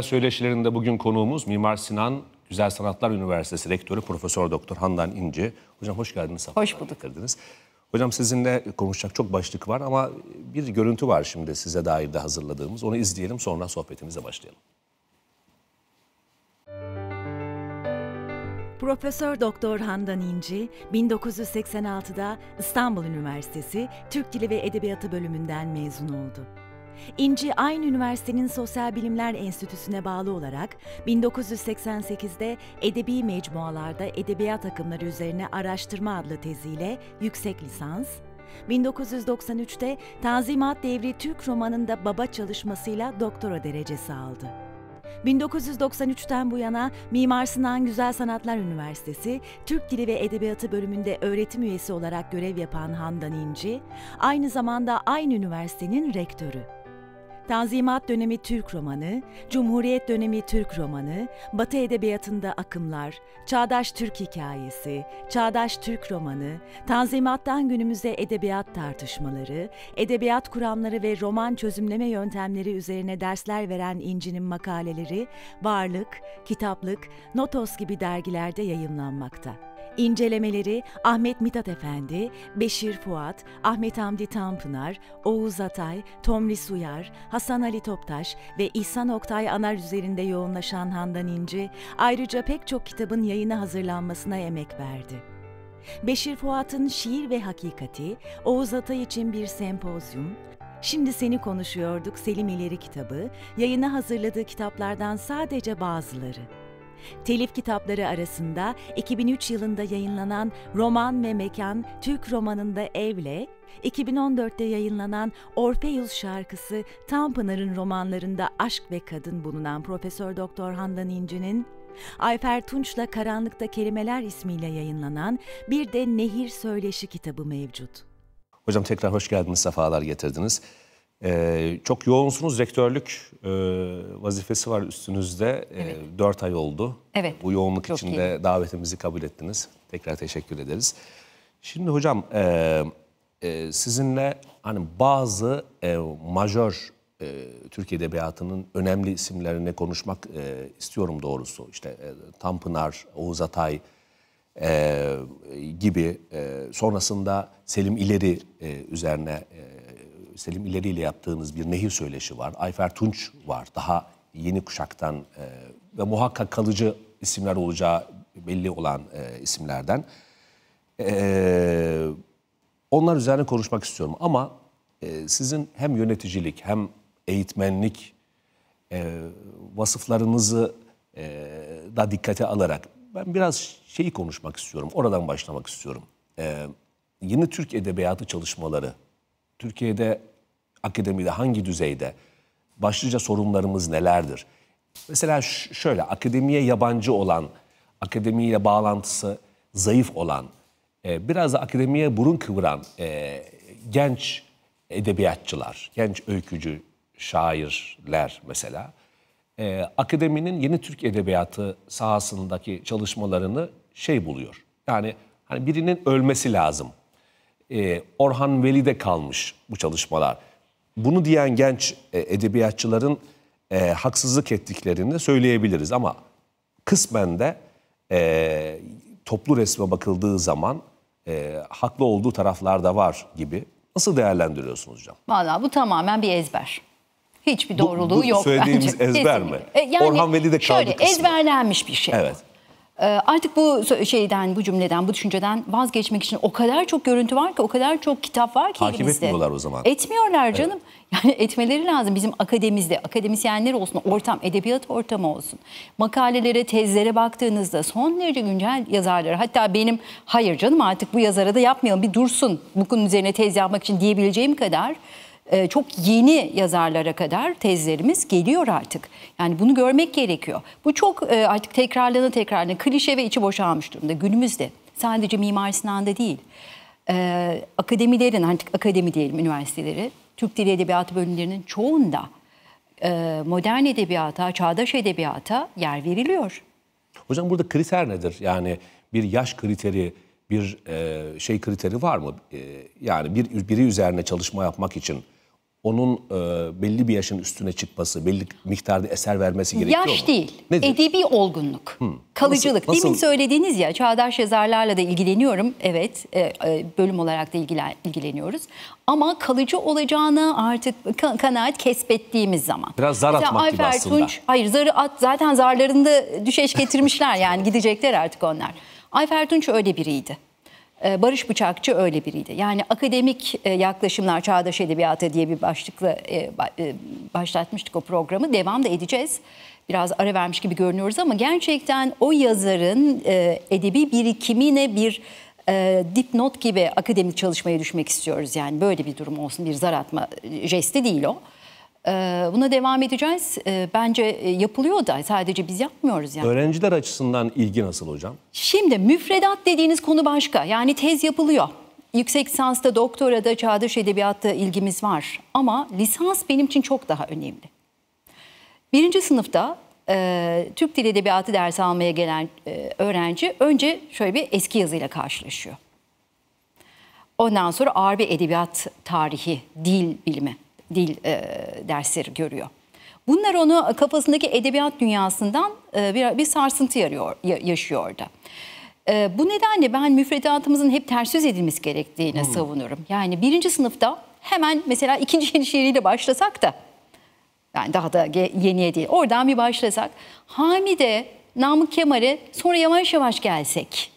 Zirve söyleşilerinde bugün konuğumuz Mimar Sinan Güzel Sanatlar Üniversitesi Rektörü Profesör Doktor Handan İnci. Hocam hoş geldiniz. Hoş bulduk. Getirdiniz. Hocam sizinle konuşacak çok başlık var ama bir görüntü var şimdi size dair de hazırladığımız. Onu izleyelim sonra sohbetimize başlayalım. Profesör Doktor Handan İnci 1986'da İstanbul Üniversitesi Türk Dili ve Edebiyatı bölümünden mezun oldu. İnci aynı üniversitenin Sosyal Bilimler Enstitüsü'ne bağlı olarak 1988'de Edebi Mecmualarda Edebiyat Akımları Üzerine Araştırma adlı teziyle yüksek lisans, 1993'te Tanzimat Devri Türk romanında baba çalışmasıyla doktora derecesi aldı. 1993'ten bu yana Mimar Sinan Güzel Sanatlar Üniversitesi Türk Dili ve Edebiyatı bölümünde öğretim üyesi olarak görev yapan Handan İnci, aynı zamanda aynı üniversitenin rektörü. Tanzimat dönemi Türk romanı, Cumhuriyet dönemi Türk romanı, Batı edebiyatında akımlar, Çağdaş Türk hikayesi, Çağdaş Türk romanı, Tanzimattan günümüze edebiyat tartışmaları, edebiyat kuramları ve roman çözümleme yöntemleri üzerine dersler veren İnci'nin makaleleri Varlık, Kitaplık, Notos gibi dergilerde yayınlanmakta. İncelemeleri Ahmet Mithat Efendi, Beşir Fuat, Ahmet Hamdi Tanpınar, Oğuz Atay, Tomris Uyar, Hasan Ali Toptaş ve İhsan Oktay Anar üzerinde yoğunlaşan Handan İnci, ayrıca pek çok kitabın yayını hazırlanmasına emek verdi. Beşir Fuat'ın Şiir ve Hakikati, Oğuz Atay için bir sempozyum, Şimdi Seni Konuşuyorduk Selim İleri kitabı, yayını hazırladığı kitaplardan sadece bazıları. Telif kitapları arasında 2003 yılında yayınlanan Roman ve Mekan Türk romanında Evle, 2014'te yayınlanan Orfeus şarkısı Tanpınar'ın romanlarında Aşk ve Kadın bulunan Profesör Doktor Handan İnci'nin Ayfer Tunç'la Karanlıkta Kelimeler ismiyle yayınlanan bir de Nehir Söyleşi kitabı mevcut. Hocam tekrar hoş geldiniz, sefalar getirdiniz. Ee, çok yoğunsunuz. Rektörlük e, vazifesi var üstünüzde. Ee, evet. E, 4 ay oldu. Evet. Bu yoğunluk çok içinde iyi. davetimizi kabul ettiniz. Tekrar teşekkür ederiz. Şimdi hocam e, e, sizinle hani bazı e, majör e, Türk Edebiyatı'nın önemli isimlerine konuşmak e, istiyorum doğrusu. İşte e, Tanpınar, Oğuz Atay e, gibi e, sonrasında Selim İleri e, üzerine e, Selim İleri ile yaptığınız bir nehir söyleşi var. Ayfer Tunç var. Daha yeni kuşaktan e, ve muhakkak kalıcı isimler olacağı belli olan e, isimlerden. E, onlar üzerine konuşmak istiyorum ama e, sizin hem yöneticilik hem eğitmenlik e, vasıflarınızı e, da dikkate alarak ben biraz şeyi konuşmak istiyorum. Oradan başlamak istiyorum. E, yeni Türk Edebiyatı çalışmaları Türkiye'de akademide hangi düzeyde başlıca sorunlarımız nelerdir? Mesela şöyle akademiye yabancı olan, akademiyle bağlantısı zayıf olan, e, biraz da akademiye burun kıvıran e, genç edebiyatçılar, genç öykücü şairler mesela e, akademinin yeni Türk edebiyatı sahasındaki çalışmalarını şey buluyor. Yani hani birinin ölmesi lazım e, Orhan Veli'de kalmış bu çalışmalar. Bunu diyen genç e, edebiyatçıların e, haksızlık ettiklerini söyleyebiliriz ama kısmen de e, toplu resme bakıldığı zaman e, haklı olduğu taraflar da var gibi. Nasıl değerlendiriyorsunuz hocam? Valla bu tamamen bir ezber. Hiçbir doğruluğu bu, bu yok söylediğimiz bence. ezber Kesinlikle. mi? E, yani Orhan Veli'de kaldı şöyle, kısmı. ezberlenmiş bir şey. Evet. Ee, artık bu şeyden, bu cümleden, bu düşünceden vazgeçmek için o kadar çok görüntü var ki, o kadar çok kitap var ki Takip elimizde. etmiyorlar o zaman. Etmiyorlar canım. Evet. Yani etmeleri lazım bizim akademimizde, akademisyenler olsun, ortam, edebiyat ortamı olsun. Makalelere, tezlere baktığınızda son derece güncel yazarlar. Hatta benim hayır canım artık bu yazara da yapmayalım bir dursun. bu Bunun üzerine tez yapmak için diyebileceğim kadar ee, çok yeni yazarlara kadar tezlerimiz geliyor artık. Yani bunu görmek gerekiyor. Bu çok e, artık tekrarlanı tekrarlanı klişe ve içi boşalmış durumda günümüzde. Sadece Mimar Sinan'da değil. Ee, akademilerin artık akademi diyelim üniversiteleri Türk Dili Edebiyatı bölümlerinin çoğunda e, modern edebiyata, çağdaş edebiyata yer veriliyor. Hocam burada kriter nedir? Yani bir yaş kriteri, bir e, şey kriteri var mı? Yani bir biri üzerine çalışma yapmak için onun e, belli bir yaşın üstüne çıkması, belli miktarda eser vermesi gerekiyor Yaş mu? değil, Nedir? edebi olgunluk, hmm. kalıcılık. Nasıl, Demin söylediğiniz ya, çağdaş yazarlarla da ilgileniyorum. Evet, e, e, bölüm olarak da ilgilen, ilgileniyoruz. Ama kalıcı olacağını artık ka kanaat kesbettiğimiz zaman. Biraz zar Mesela atmak Ayfer gibi aslında. Tunç, hayır zarı at, zaten zarlarında düşeş getirmişler yani gidecekler artık onlar. Ayfer Tunç öyle biriydi. Ee, Barış Bıçakçı öyle biriydi. Yani akademik e, yaklaşımlar çağdaş edebiyatı diye bir başlıkla e, e, başlatmıştık o programı. Devam da edeceğiz. Biraz ara vermiş gibi görünüyoruz ama gerçekten o yazarın edebi birikimine bir dipnot gibi akademik çalışmaya düşmek istiyoruz. Yani böyle bir durum olsun bir zar atma jesti değil o. Ee, buna devam edeceğiz. Ee, bence e, yapılıyor da sadece biz yapmıyoruz yani. Öğrenciler açısından ilgi nasıl hocam? Şimdi müfredat dediğiniz konu başka. Yani tez yapılıyor. Yüksek lisansta, doktorada, çağdaş edebiyatta ilgimiz var. Ama lisans benim için çok daha önemli. Birinci sınıfta e, Türk dil Edebiyatı dersi almaya gelen e, öğrenci önce şöyle bir eski yazıyla karşılaşıyor. Ondan sonra ağır bir edebiyat tarihi, dil bilimi dil e, dersleri görüyor. Bunlar onu kafasındaki edebiyat dünyasından e, bir, bir sarsıntı yarıyor, yaşıyor orada. E, bu nedenle ben müfredatımızın hep ters yüz edilmesi gerektiğini hmm. savunurum. Yani birinci sınıfta hemen mesela ikinci yeni şiiriyle başlasak da yani daha da yeniye değil oradan bir başlasak. Hamide, Namık Kemal'e sonra yavaş yavaş gelsek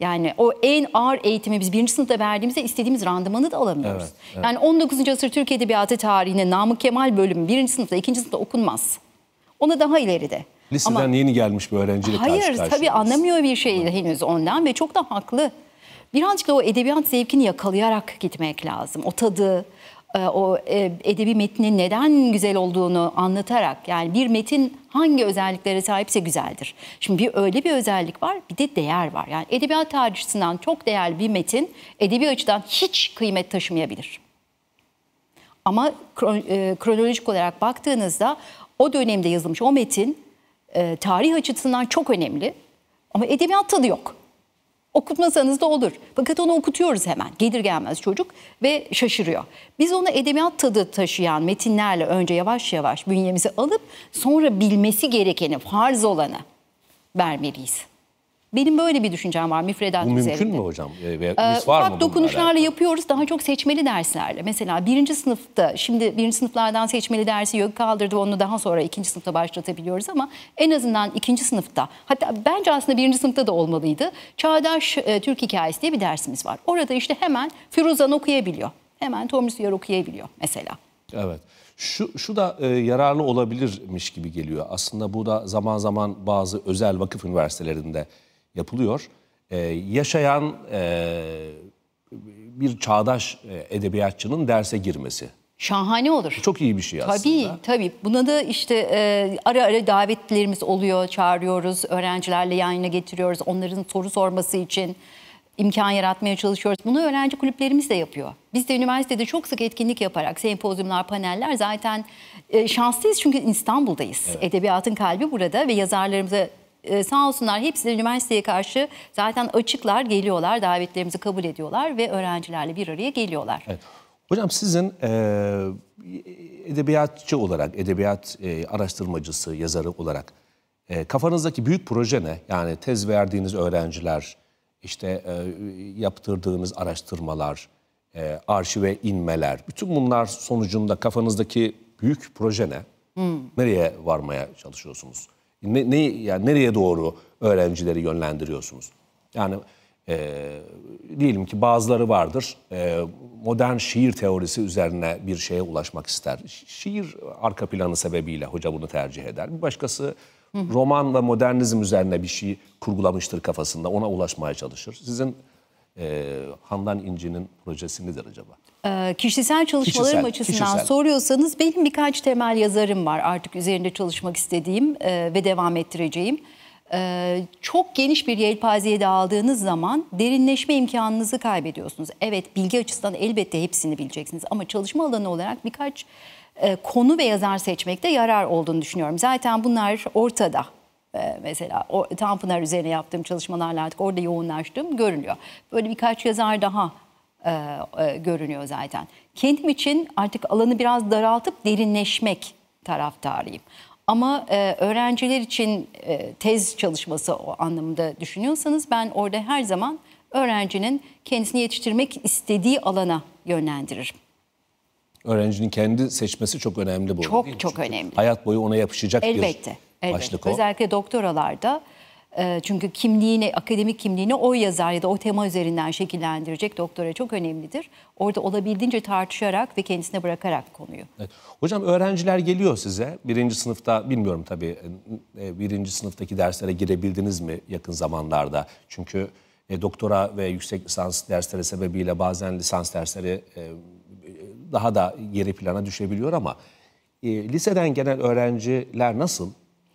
yani o en ağır eğitimi biz birinci sınıfta verdiğimizde istediğimiz randımanı da alamıyoruz. Evet, evet. Yani 19. asır Türk Edebiyatı tarihine Namık Kemal bölümü birinci sınıfta, ikinci sınıfta okunmaz. Ona daha ileride. Liseden Ama, yeni gelmiş bir öğrenciyle hayır, karşı Hayır tabii anlamıyor bir şey henüz ondan ve çok da haklı. Birazcık da o edebiyat zevkini yakalayarak gitmek lazım. O tadı, e, o e, edebi metnin neden güzel olduğunu anlatarak yani bir metin hangi özelliklere sahipse güzeldir. Şimdi bir öyle bir özellik var bir de değer var. Yani edebiyat tarihçisinden çok değerli bir metin edebi açıdan hiç kıymet taşımayabilir. Ama e, kronolojik olarak baktığınızda o dönemde yazılmış o metin tarih açısından çok önemli ama edebiyatta da yok. Okutmasanız da olur. Fakat onu okutuyoruz hemen. Gelir gelmez çocuk ve şaşırıyor. Biz onu edebiyat tadı taşıyan metinlerle önce yavaş yavaş bünyemize alıp sonra bilmesi gerekeni, farz olanı vermeliyiz. Benim böyle bir düşüncem var müfredat Bu mümkün üzerinde. mü hocam? E, veya, ee, var ufak mı dokunuşlarla yapıyoruz daha çok seçmeli derslerle. Mesela birinci sınıfta şimdi birinci sınıflardan seçmeli dersi yok kaldırdı onu daha sonra ikinci sınıfta başlatabiliyoruz ama en azından ikinci sınıfta hatta bence aslında birinci sınıfta da olmalıydı. Çağdaş e, Türk Hikayesi diye bir dersimiz var. Orada işte hemen Firuzan okuyabiliyor. Hemen Tomris Uyar okuyabiliyor mesela. Evet. Şu, şu da e, yararlı olabilirmiş gibi geliyor. Aslında bu da zaman zaman bazı özel vakıf üniversitelerinde yapılıyor. E, yaşayan e, bir çağdaş e, edebiyatçının derse girmesi Şahane olur. Çok iyi bir şey aslında. Tabii tabii. Buna da işte e, ara ara davetlerimiz oluyor, çağırıyoruz, öğrencilerle yayına getiriyoruz. Onların soru sorması için imkan yaratmaya çalışıyoruz. Bunu öğrenci kulüplerimiz de yapıyor. Biz de üniversitede çok sık etkinlik yaparak, sempozyumlar, paneller zaten e, şanslıyız çünkü İstanbul'dayız. Evet. Edebiyatın kalbi burada ve yazarlarımıza ee, sağ olsunlar hepsi de üniversiteye karşı zaten açıklar geliyorlar davetlerimizi kabul ediyorlar ve öğrencilerle bir araya geliyorlar. Evet. Hocam sizin e, e, edebiyatçı olarak, edebiyat e, araştırmacısı, yazarı olarak e, kafanızdaki büyük proje ne? Yani tez verdiğiniz öğrenciler, işte e, yaptırdığınız araştırmalar, e, arşive inmeler, bütün bunlar sonucunda kafanızdaki büyük proje ne? Hmm. Nereye varmaya çalışıyorsunuz? Ne, ne, yani nereye doğru öğrencileri yönlendiriyorsunuz? Yani e, diyelim ki bazıları vardır e, modern şiir teorisi üzerine bir şeye ulaşmak ister. Şiir arka planı sebebiyle hoca bunu tercih eder. Bir başkası roman ve modernizm üzerine bir şey kurgulamıştır kafasında ona ulaşmaya çalışır. Sizin e, Handan İnci'nin projesi nedir acaba? E, kişisel çalışmalarım kişisel, açısından kişisel. soruyorsanız benim birkaç temel yazarım var artık üzerinde çalışmak istediğim e, ve devam ettireceğim. E, çok geniş bir yelpazeye dağıldığınız zaman derinleşme imkanınızı kaybediyorsunuz. Evet bilgi açısından elbette hepsini bileceksiniz ama çalışma alanı olarak birkaç e, konu ve yazar seçmekte yarar olduğunu düşünüyorum. Zaten bunlar ortada. Ee, mesela o, Tanpınar üzerine yaptığım çalışmalarla artık orada yoğunlaştığım görünüyor. Böyle birkaç yazar daha e, e, görünüyor zaten. Kendim için artık alanı biraz daraltıp derinleşmek taraftarıyım. Ama e, öğrenciler için e, tez çalışması o anlamında düşünüyorsanız ben orada her zaman öğrencinin kendisini yetiştirmek istediği alana yönlendiririm. Öğrencinin kendi seçmesi çok önemli bu. Çok çok önemli. Hayat boyu ona yapışacak Elbette başlık o. Özellikle doktoralarda e, çünkü kimliğini, akademik kimliğini o yazar ya da o tema üzerinden şekillendirecek doktora çok önemlidir. Orada olabildiğince tartışarak ve kendisine bırakarak konuyu. Evet. Hocam öğrenciler geliyor size. Birinci sınıfta, bilmiyorum tabii e, e, birinci sınıftaki derslere girebildiniz mi yakın zamanlarda? Çünkü doktora ve yüksek lisans dersleri sebebiyle bazen lisans dersleri daha da geri plana düşebiliyor ama liseden gelen öğrenciler nasıl?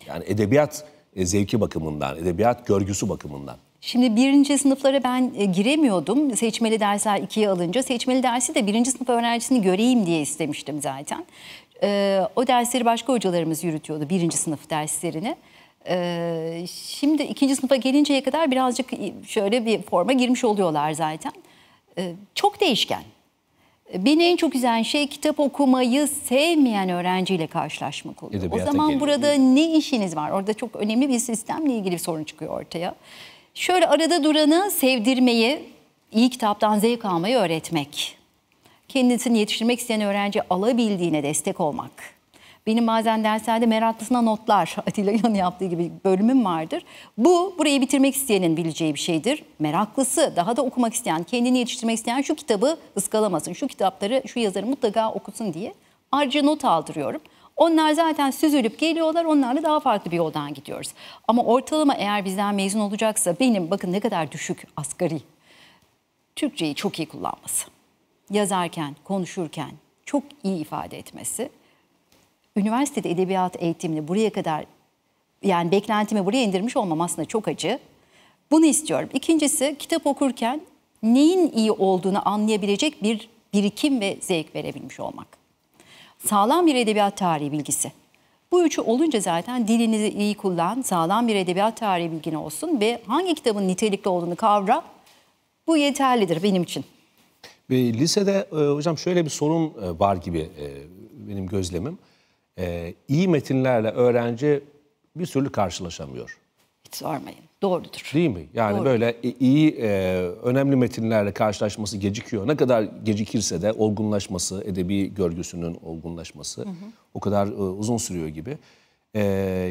Yani edebiyat e, zevki bakımından, edebiyat görgüsü bakımından. Şimdi birinci sınıflara ben e, giremiyordum. Seçmeli dersler ikiye alınca. Seçmeli dersi de birinci sınıf öğrencisini göreyim diye istemiştim zaten. E, o dersleri başka hocalarımız yürütüyordu birinci sınıf derslerini. şimdi ikinci sınıfa gelinceye kadar birazcık şöyle bir forma girmiş oluyorlar zaten. çok değişken. Beni en çok üzen şey kitap okumayı sevmeyen öğrenciyle karşılaşmak oluyor. Edebiyata o zaman gelelim. burada ne işiniz var? Orada çok önemli bir sistemle ilgili bir sorun çıkıyor ortaya. Şöyle arada duranı sevdirmeyi, iyi kitaptan zevk almayı öğretmek. Kendisini yetiştirmek isteyen öğrenci alabildiğine destek olmak. Benim bazen derslerde meraklısına notlar Atilla İlhan'ın yaptığı gibi bölümüm vardır. Bu burayı bitirmek isteyenin bileceği bir şeydir. Meraklısı, daha da okumak isteyen, kendini yetiştirmek isteyen şu kitabı ıskalamasın. Şu kitapları, şu yazarı mutlaka okusun diye. Ayrıca not aldırıyorum. Onlar zaten süzülüp geliyorlar. Onlarla daha farklı bir yoldan gidiyoruz. Ama ortalama eğer bizden mezun olacaksa benim bakın ne kadar düşük asgari. Türkçeyi çok iyi kullanması. Yazarken, konuşurken çok iyi ifade etmesi üniversitede edebiyat eğitimini buraya kadar yani beklentimi buraya indirmiş olmam aslında çok acı. Bunu istiyorum. İkincisi kitap okurken neyin iyi olduğunu anlayabilecek bir birikim ve zevk verebilmiş olmak. Sağlam bir edebiyat tarihi bilgisi. Bu üçü olunca zaten dilinizi iyi kullan, sağlam bir edebiyat tarihi bilgini olsun ve hangi kitabın nitelikli olduğunu kavra. Bu yeterlidir benim için. Lisede e, hocam şöyle bir sorun e, var gibi e, benim gözlemim e, iyi metinlerle öğrenci bir türlü karşılaşamıyor. Hiç sormayın. Doğrudur. Değil mi? Yani Doğru. böyle iyi, e, önemli metinlerle karşılaşması gecikiyor. Ne kadar gecikirse de olgunlaşması, edebi görgüsünün olgunlaşması hı hı. o kadar e, uzun sürüyor gibi. E,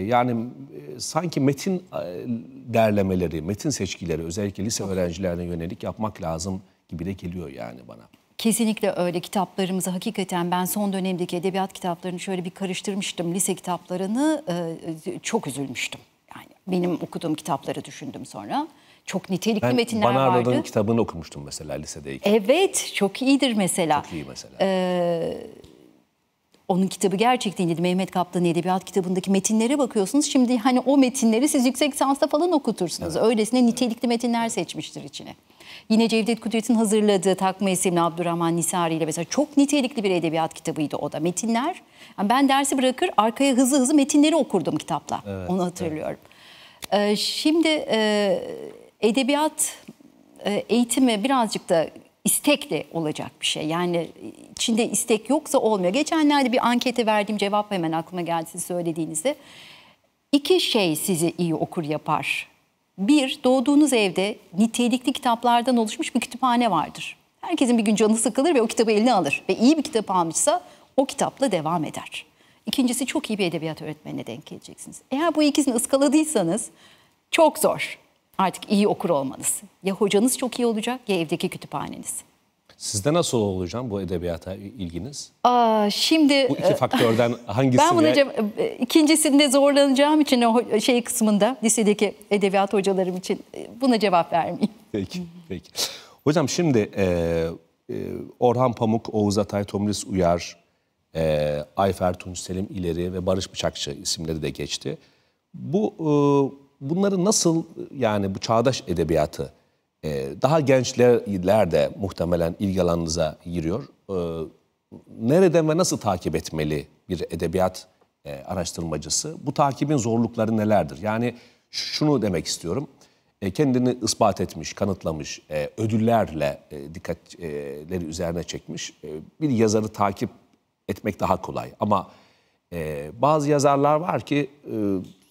yani e, sanki metin e, derlemeleri, metin seçkileri özellikle lise öğrencilerine yönelik yapmak lazım gibi de geliyor yani bana. Kesinlikle öyle kitaplarımızı hakikaten ben son dönemdeki edebiyat kitaplarını şöyle bir karıştırmıştım. Lise kitaplarını e, e, çok üzülmüştüm. Yani benim okuduğum kitapları düşündüm sonra. Çok nitelikli ben metinler Bana vardı. Ben kitabını okumuştum mesela lisedeyken. Evet çok iyidir mesela. Çok iyi mesela. Ee, onun kitabı gerçekten iyiydi. Mehmet Kaplan'ın edebiyat kitabındaki metinlere bakıyorsunuz. Şimdi hani o metinleri siz yüksek lisansta falan okutursunuz. Evet. Öylesine nitelikli metinler seçmiştir içine. Yine Cevdet Kudret'in hazırladığı Takma isimli Abdurrahman Nisari ile mesela çok nitelikli bir edebiyat kitabıydı o da. Metinler. Yani ben dersi bırakır arkaya hızlı hızlı metinleri okurdum kitapla. Evet, Onu hatırlıyorum. Evet. şimdi e, edebiyat e, eğitimi birazcık da istekle olacak bir şey. Yani içinde istek yoksa olmuyor. Geçenlerde bir ankete verdiğim cevap hemen aklıma geldi siz söylediğinizde. İki şey sizi iyi okur yapar bir, doğduğunuz evde nitelikli kitaplardan oluşmuş bir kütüphane vardır. Herkesin bir gün canı sıkılır ve o kitabı eline alır. Ve iyi bir kitap almışsa o kitapla devam eder. İkincisi çok iyi bir edebiyat öğretmenine denk geleceksiniz. Eğer bu ikisini ıskaladıysanız çok zor artık iyi okur olmanız. Ya hocanız çok iyi olacak ya evdeki kütüphaneniz. Sizde nasıl olacağım bu edebiyata ilginiz? Aa, şimdi bu iki e, faktörden hangisi? Ben bunu cem, e, ikincisinde zorlanacağım için o şey kısmında lisedeki edebiyat hocalarım için e, buna cevap vermeyeyim. Peki, peki. Hocam şimdi e, e, Orhan Pamuk, Oğuz Atay, Tomris Uyar, e, Ayfer Tunç, Selim İleri ve Barış Bıçakçı isimleri de geçti. Bu e, bunları nasıl yani bu çağdaş edebiyatı ee, daha gençler de muhtemelen ilgi alanınıza giriyor. Ee, nereden ve nasıl takip etmeli bir edebiyat e, araştırmacısı? Bu takibin zorlukları nelerdir? Yani şunu demek istiyorum. E, kendini ispat etmiş, kanıtlamış, e, ödüllerle dikkatleri üzerine çekmiş bir yazarı takip etmek daha kolay. Ama bazı yazarlar var ki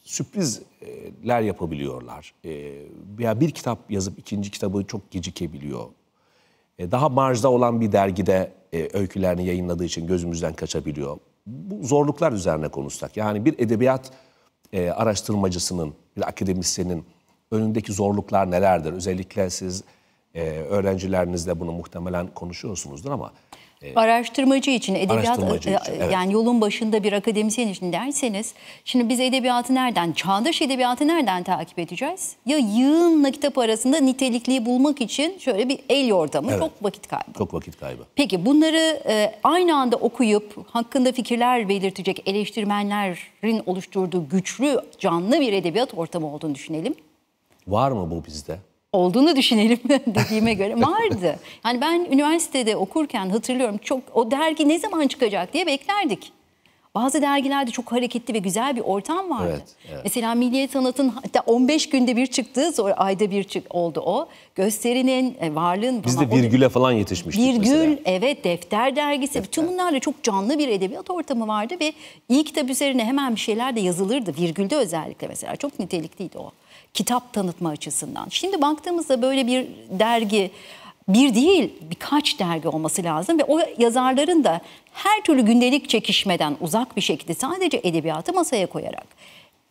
sürprizler yapabiliyorlar. Ee, veya bir kitap yazıp ikinci kitabı çok gecikebiliyor. Ee, daha marjda olan bir dergide e, öykülerini yayınladığı için gözümüzden kaçabiliyor. Bu zorluklar üzerine konuşsak. Yani bir edebiyat e, araştırmacısının, bir akademisyenin önündeki zorluklar nelerdir? Özellikle siz e, öğrencilerinizle bunu muhtemelen konuşuyorsunuzdur ama Araştırmacı için edebiyat Araştırmacı e, e, için, evet. yani yolun başında bir akademisyen için derseniz şimdi biz edebiyatı nereden çağdaş edebiyatı nereden takip edeceğiz? Ya yığınla kitap arasında nitelikliği bulmak için şöyle bir el yordamı evet. çok vakit kaybı. Çok vakit kaybı. Peki bunları e, aynı anda okuyup hakkında fikirler belirtecek eleştirmenlerin oluşturduğu güçlü canlı bir edebiyat ortamı olduğunu düşünelim. Var mı bu bizde? olduğunu düşünelim dediğime göre vardı. Yani ben üniversitede okurken hatırlıyorum çok o dergi ne zaman çıkacak diye beklerdik. Bazı dergilerde çok hareketli ve güzel bir ortam vardı. Evet, evet. Mesela Milliyet Sanat'ın hatta 15 günde bir çıktığı sonra ayda bir çık oldu o. Gösterinin, e, varlığın... Biz de Virgül'e o, falan yetişmiştik Virgül, mesela. evet, Defter Dergisi. Defter. Bütün bunlarla çok canlı bir edebiyat ortamı vardı ve iyi kitap üzerine hemen bir şeyler de yazılırdı. Virgül'de özellikle mesela çok nitelikliydi o kitap tanıtma açısından. Şimdi baktığımızda böyle bir dergi bir değil birkaç dergi olması lazım ve o yazarların da her türlü gündelik çekişmeden uzak bir şekilde sadece edebiyatı masaya koyarak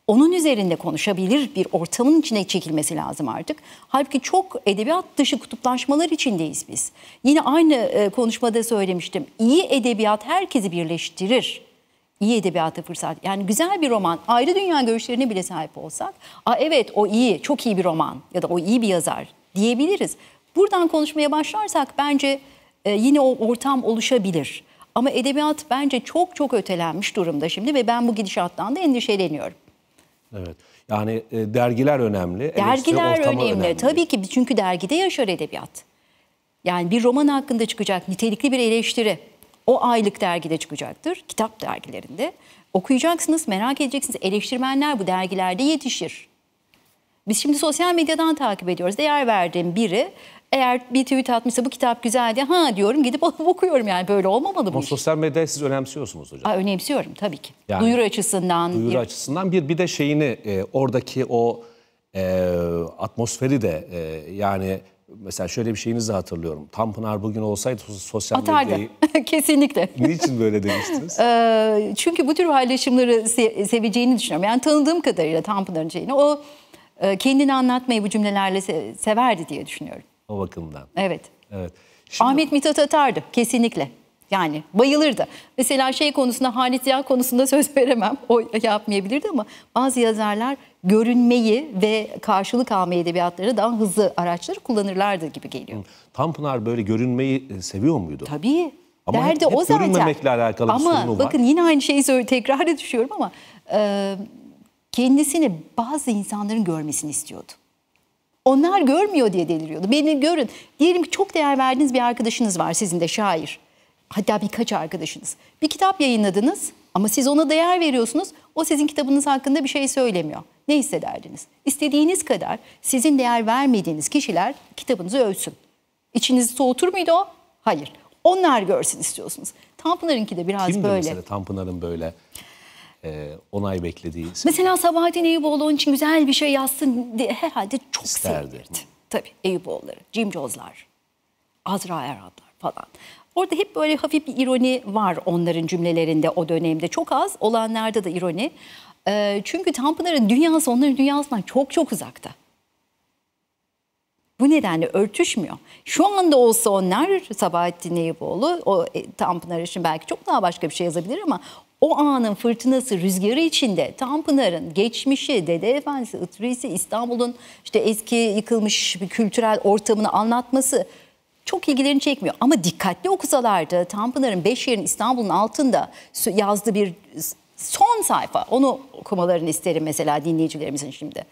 onun üzerinde konuşabilir bir ortamın içine çekilmesi lazım artık. Halbuki çok edebiyat dışı kutuplaşmalar içindeyiz biz. Yine aynı e, konuşmada söylemiştim. İyi edebiyat herkesi birleştirir iyi edebiyata fırsat. Yani güzel bir roman, ayrı dünya görüşlerine bile sahip olsak, Aa, evet o iyi, çok iyi bir roman ya da o iyi bir yazar diyebiliriz. Buradan konuşmaya başlarsak bence e, yine o ortam oluşabilir. Ama edebiyat bence çok çok ötelenmiş durumda şimdi ve ben bu gidişattan da endişeleniyorum. Evet. Yani e, dergiler önemli. Dergiler önemli. önemli. Tabii ki çünkü dergide yaşar edebiyat. Yani bir roman hakkında çıkacak nitelikli bir eleştiri o aylık dergide çıkacaktır, kitap dergilerinde. Okuyacaksınız, merak edeceksiniz. Eleştirmenler bu dergilerde yetişir. Biz şimdi sosyal medyadan takip ediyoruz. Değer verdiğim biri eğer bir tweet atmışsa bu kitap güzel diye ha diyorum gidip okuyorum yani böyle olmamalı mı? Ama sosyal medyayı siz önemsiyorsunuz hocam. Aa, önemsiyorum tabii ki. Yani, duyuru açısından. Duyuru bir... açısından bir bir de şeyini e, oradaki o e, atmosferi de e, yani Mesela şöyle bir şeyinizi hatırlıyorum. Tanpınar bugün olsaydı sosyal Atardı. medyayı... Kesinlikle. Niçin böyle demiştiniz? ee, çünkü bu tür paylaşımları se seveceğini düşünüyorum. Yani tanıdığım kadarıyla Tanpınar'ın şeyini o e, kendini anlatmayı bu cümlelerle se severdi diye düşünüyorum. O bakımdan. Evet. Evet. Şimdi... Ahmet Mithat atardı kesinlikle. Yani bayılırdı. Mesela şey konusunda Halit Yağ konusunda söz veremem. O yapmayabilirdi ama bazı yazarlar görünmeyi ve karşılık almayı edebiyatları daha hızlı araçları kullanırlardı gibi geliyor. Tanpınar böyle görünmeyi e, seviyor muydu? Tabii. Ama derdi hep, hep o zaten. görünmemekle alakalı ama, bir sorunu var. bakın yine aynı şeyi tekrar düşüyorum ama e, kendisini bazı insanların görmesini istiyordu. Onlar görmüyor diye deliriyordu. Beni görün. Diyelim ki çok değer verdiğiniz bir arkadaşınız var sizin de şair hatta birkaç arkadaşınız. Bir kitap yayınladınız ama siz ona değer veriyorsunuz. O sizin kitabınız hakkında bir şey söylemiyor. Ne hissederdiniz? İstediğiniz kadar sizin değer vermediğiniz kişiler kitabınızı övsün. İçinizi soğutur muydu o? Hayır. Onlar görsün istiyorsunuz. Tanpınar'ınki de biraz Kimdi böyle. Kimdi mesela Tanpınar'ın böyle e, onay beklediği insan? Mesela Sabahattin Eyüboğlu onun için güzel bir şey yazsın diye herhalde çok İsterdi. sevilirdi. Tabii Eyüboğulları, Jim Jozlar, Azra Erhanlar falan. Orada hep böyle hafif bir ironi var onların cümlelerinde o dönemde. Çok az olanlarda da ironi. Ee, çünkü Tanpınar'ın dünyası onların dünyasından çok çok uzakta. Bu nedenle örtüşmüyor. Şu anda olsa onlar Sabahattin Eyüboğlu, o e, Tanpınar için belki çok daha başka bir şey yazabilir ama o anın fırtınası rüzgarı içinde Tanpınar'ın geçmişi, Dede Efendisi, Itrisi, İstanbul'un işte eski yıkılmış bir kültürel ortamını anlatması çok ilgilerini çekmiyor. Ama dikkatli okusalardı Tanpınar'ın beş yerin İstanbul'un altında yazdığı bir son sayfa onu okumalarını isterim mesela dinleyicilerimizin şimdi.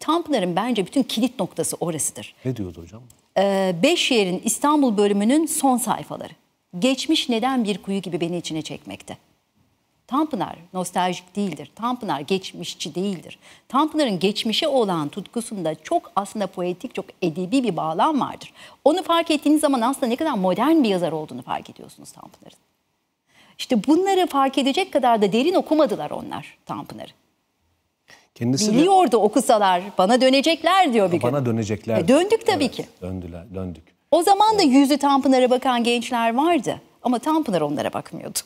Tanpınar'ın bence bütün kilit noktası orasıdır. Ne diyordu hocam? Ee, beş yerin İstanbul bölümünün son sayfaları. Geçmiş neden bir kuyu gibi beni içine çekmekte. Tanpınar nostaljik değildir. Tanpınar geçmişçi değildir. Tanpınar'ın geçmişe olan tutkusunda çok aslında poetik, çok edebi bir bağlam vardır. Onu fark ettiğiniz zaman aslında ne kadar modern bir yazar olduğunu fark ediyorsunuz Tanpınar'ın. İşte bunları fark edecek kadar da derin okumadılar onlar Tanpınar'ı. Kendisi Biliyordu de, okusalar bana dönecekler diyor bir bana gün. Bana dönecekler. E döndük tabii evet, ki. Döndüler, döndük. O zaman da yüzü Tanpınar'a bakan gençler vardı ama Tanpınar onlara bakmıyordu.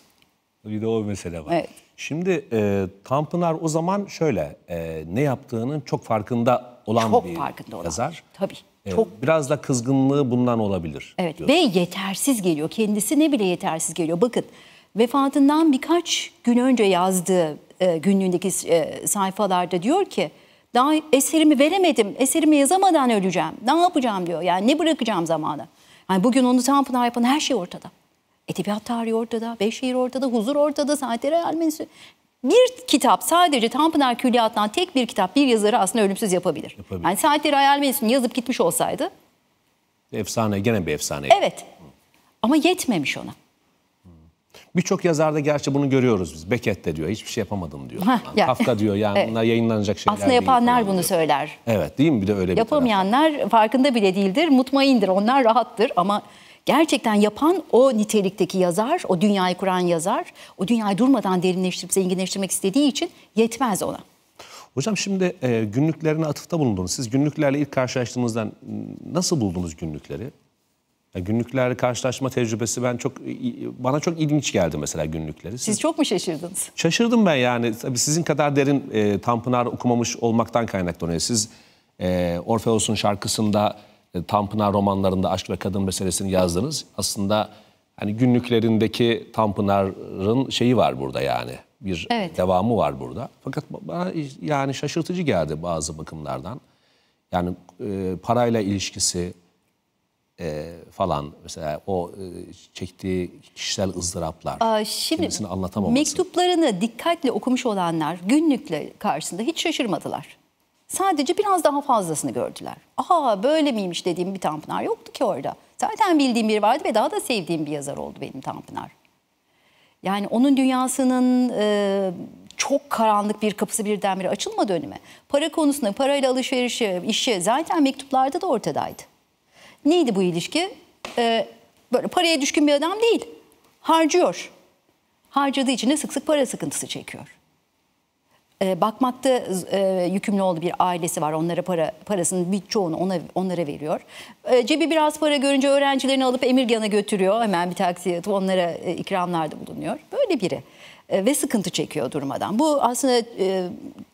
Bir de o mesele var. Evet. Şimdi e, Tanpınar o zaman şöyle e, ne yaptığının çok farkında olan çok bir farkında olan. Tabii. Evet, çok biraz da kızgınlığı bundan olabilir. Evet diyorsun. ve yetersiz geliyor. Kendisi ne bile yetersiz geliyor. Bakın vefatından birkaç gün önce yazdığı e, günlüğündeki e, sayfalarda diyor ki daha eserimi veremedim. Eserimi yazamadan öleceğim. Ne yapacağım diyor. Yani ne bırakacağım zamanı. Yani bugün onu Tanpınar yapan her şey ortada. Edebiyat tarihi ortada, beş Beyşehir ortada, Huzur ortada, Sanatleri Almenisi. Bir kitap sadece Tanpınar Külliyatı'ndan tek bir kitap bir yazarı aslında ölümsüz yapabilir. yapabilir. Yani Saatleri Hayal Meclisi'ni yazıp gitmiş olsaydı. Efsane gene bir efsane. Evet ama yetmemiş ona. Birçok yazarda gerçi bunu görüyoruz biz. Beckett de diyor hiçbir şey yapamadım diyor. Ha, yani. Kafka diyor yani evet. bunlar yayınlanacak şeyler Aslında yapanlar bunu diyor. söyler. Evet değil mi bir de öyle Yapamayanlar bir Yapamayanlar farkında bile değildir, mutmaindir. Onlar rahattır ama gerçekten yapan o nitelikteki yazar, o dünyayı kuran yazar, o dünyayı durmadan derinleştirip zenginleştirmek istediği için yetmez ona. Hocam şimdi e, günlüklerine atıfta bulundunuz. Siz günlüklerle ilk karşılaştığınızdan ıı, nasıl buldunuz günlükleri? Yani günlüklerle karşılaşma tecrübesi ben çok bana çok ilginç geldi mesela günlükleri. Siz, Siz çok mu şaşırdınız? Şaşırdım ben yani. Tabii sizin kadar derin e, Tanpınar okumamış olmaktan kaynaklanıyor. Siz e, Orfeos'un şarkısında e, Tanpınar romanlarında aşk ve kadın meselesini yazdınız. Aslında hani günlüklerindeki Tanpınar'ın şeyi var burada yani. Bir evet. devamı var burada. Fakat bana yani şaşırtıcı geldi bazı bakımlardan. Yani e, parayla ilişkisi e, falan mesela o e, çektiği kişisel ızdıraplar. Aa, şimdi kendisini anlatamaması. Mektuplarını dikkatle okumuş olanlar günlükle karşısında hiç şaşırmadılar. Sadece biraz daha fazlasını gördüler. Aha böyle miymiş dediğim bir Tanpınar yoktu ki orada. Zaten bildiğim biri vardı ve daha da sevdiğim bir yazar oldu benim Tanpınar. Yani onun dünyasının e, çok karanlık bir kapısı birdenbire açılmadı önüme. Para konusunda, parayla alışverişi, işi zaten mektuplarda da ortadaydı. Neydi bu ilişki? Ee, böyle paraya düşkün bir adam değil. Harcıyor. Harcadığı için de sık sık para sıkıntısı çekiyor. Ee, bakmakta e, yükümlü olduğu bir ailesi var. Onlara para parasının bir çoğunu ona onlara veriyor. Ee, cebi biraz para görünce öğrencilerini alıp Emirgan'a götürüyor. Hemen bir taksiye atıp onlara e, ikramlarda bulunuyor. Böyle biri ee, ve sıkıntı çekiyor durmadan. Bu aslında e,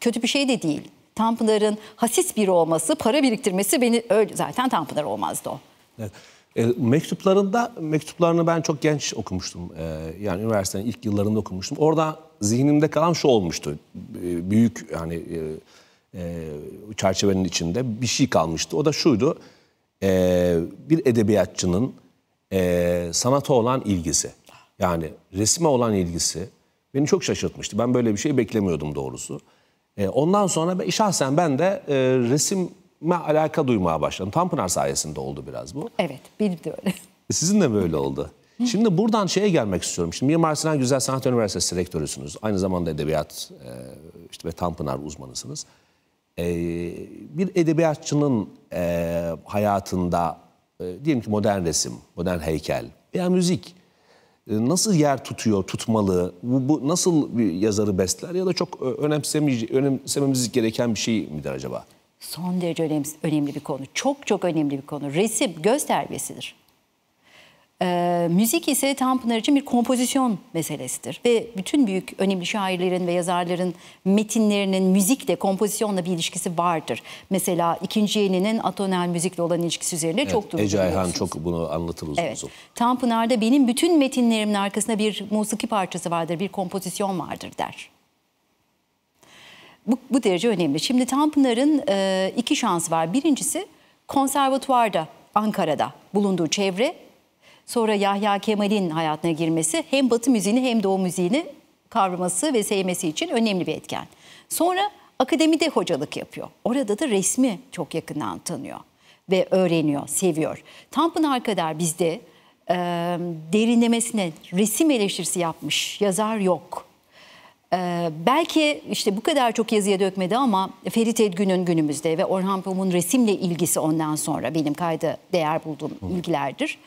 kötü bir şey de değil. Tanpınar'ın hasis biri olması, para biriktirmesi beni öyle zaten Tanpınar olmazdı o. Evet. E, mektuplarında, mektuplarını ben çok genç okumuştum. E, yani üniversitenin ilk yıllarında okumuştum. Orada zihnimde kalan şu olmuştu. E, büyük yani e, e, çerçevenin içinde bir şey kalmıştı. O da şuydu. E, bir edebiyatçının e, sanata olan ilgisi. Yani resme olan ilgisi beni çok şaşırtmıştı. Ben böyle bir şey beklemiyordum doğrusu. E, ondan sonra şahsen ben de e, resim alaka duymaya başladım. Tanpınar sayesinde oldu biraz bu. Evet, benim de öyle. E, sizin de böyle oldu. Şimdi buradan şeye gelmek istiyorum. Şimdi Mimar Sinan Güzel Sanat Üniversitesi rektörüsünüz. Aynı zamanda edebiyat e, işte ve Tanpınar uzmanısınız. E, bir edebiyatçının e, hayatında e, diyelim ki modern resim, modern heykel veya müzik e, nasıl yer tutuyor, tutmalı? Bu, bu nasıl bir yazarı besler ya da çok e, önemsememiz gereken bir şey midir acaba? son derece önemli, önemli bir konu. Çok çok önemli bir konu. Resim göz terbiyesidir. Ee, müzik ise Tanpınar için bir kompozisyon meselesidir. Ve bütün büyük önemli şairlerin ve yazarların metinlerinin müzikle, kompozisyonla bir ilişkisi vardır. Mesela ikinci yeninin atonel müzikle olan ilişkisi üzerine evet, çok durdu. Ece Ayhan çok bunu anlatır uzun evet. uzun. Tanpınar'da benim bütün metinlerimin arkasında bir musiki parçası vardır, bir kompozisyon vardır der. Bu, bu derece önemli. Şimdi Tanpınar'ın e, iki şansı var. Birincisi konservatuvarda, Ankara'da bulunduğu çevre. Sonra Yahya Kemal'in hayatına girmesi hem Batı müziğini hem Doğu müziğini kavraması ve sevmesi için önemli bir etken. Sonra akademide hocalık yapıyor. Orada da resmi çok yakından tanıyor ve öğreniyor, seviyor. Tanpınar kadar bizde e, derinlemesine resim eleştirisi yapmış yazar yok. Ee, belki işte bu kadar çok yazıya dökmedi ama Ferit Edgün'ün günümüzde ve Orhan Pamuk'un resimle ilgisi ondan sonra benim kayda değer bulduğum Hı. ilgilerdir.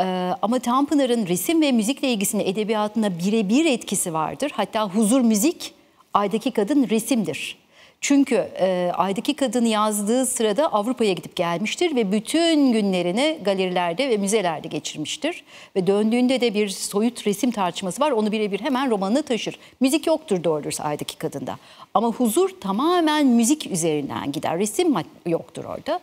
Ee, ama Tanpınar'ın resim ve müzikle ilgisini edebiyatına birebir etkisi vardır. Hatta huzur müzik aydaki kadın resimdir çünkü e, Ay'daki kadın yazdığı sırada Avrupa'ya gidip gelmiştir ve bütün günlerini galerilerde ve müzelerde geçirmiştir. Ve döndüğünde de bir soyut resim tartışması var. Onu birebir hemen romanına taşır. Müzik yoktur Doğrudur Ay'daki kadında. Ama huzur tamamen müzik üzerinden gider. Resim yoktur orada.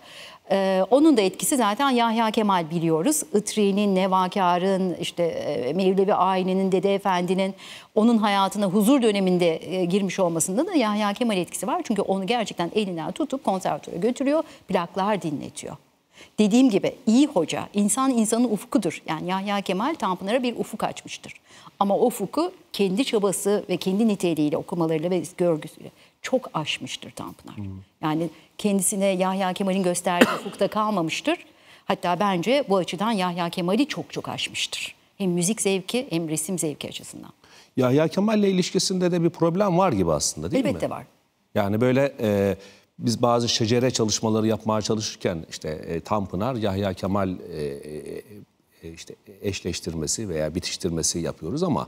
Ee, onun da etkisi zaten Yahya Kemal biliyoruz. Itri'nin, Nevakar'ın, işte e, Mevlevi ailenin, Dede Efendi'nin onun hayatına huzur döneminde e, girmiş olmasında da Yahya Kemal etkisi var. Çünkü onu gerçekten elinden tutup konservatöre götürüyor, plaklar dinletiyor. Dediğim gibi iyi hoca, insan insanın ufkudur. Yani Yahya Kemal Tanpınar'a bir ufuk açmıştır. Ama o ufuku kendi çabası ve kendi niteliğiyle, okumalarıyla ve görgüsüyle çok aşmıştır Tanpınar. Yani kendisine Yahya Kemal'in gösterdiği ufukta kalmamıştır. Hatta bence bu açıdan Yahya Kemal'i çok çok aşmıştır. Hem müzik zevki hem resim zevki açısından. Yahya Kemal'le ilişkisinde de bir problem var gibi aslında değil Elbette mi? Elbette var. Yani böyle... E, biz bazı şecere çalışmaları yapmaya çalışırken işte e, Tanpınar, Yahya Kemal e, e, e, işte eşleştirmesi veya bitiştirmesi yapıyoruz ama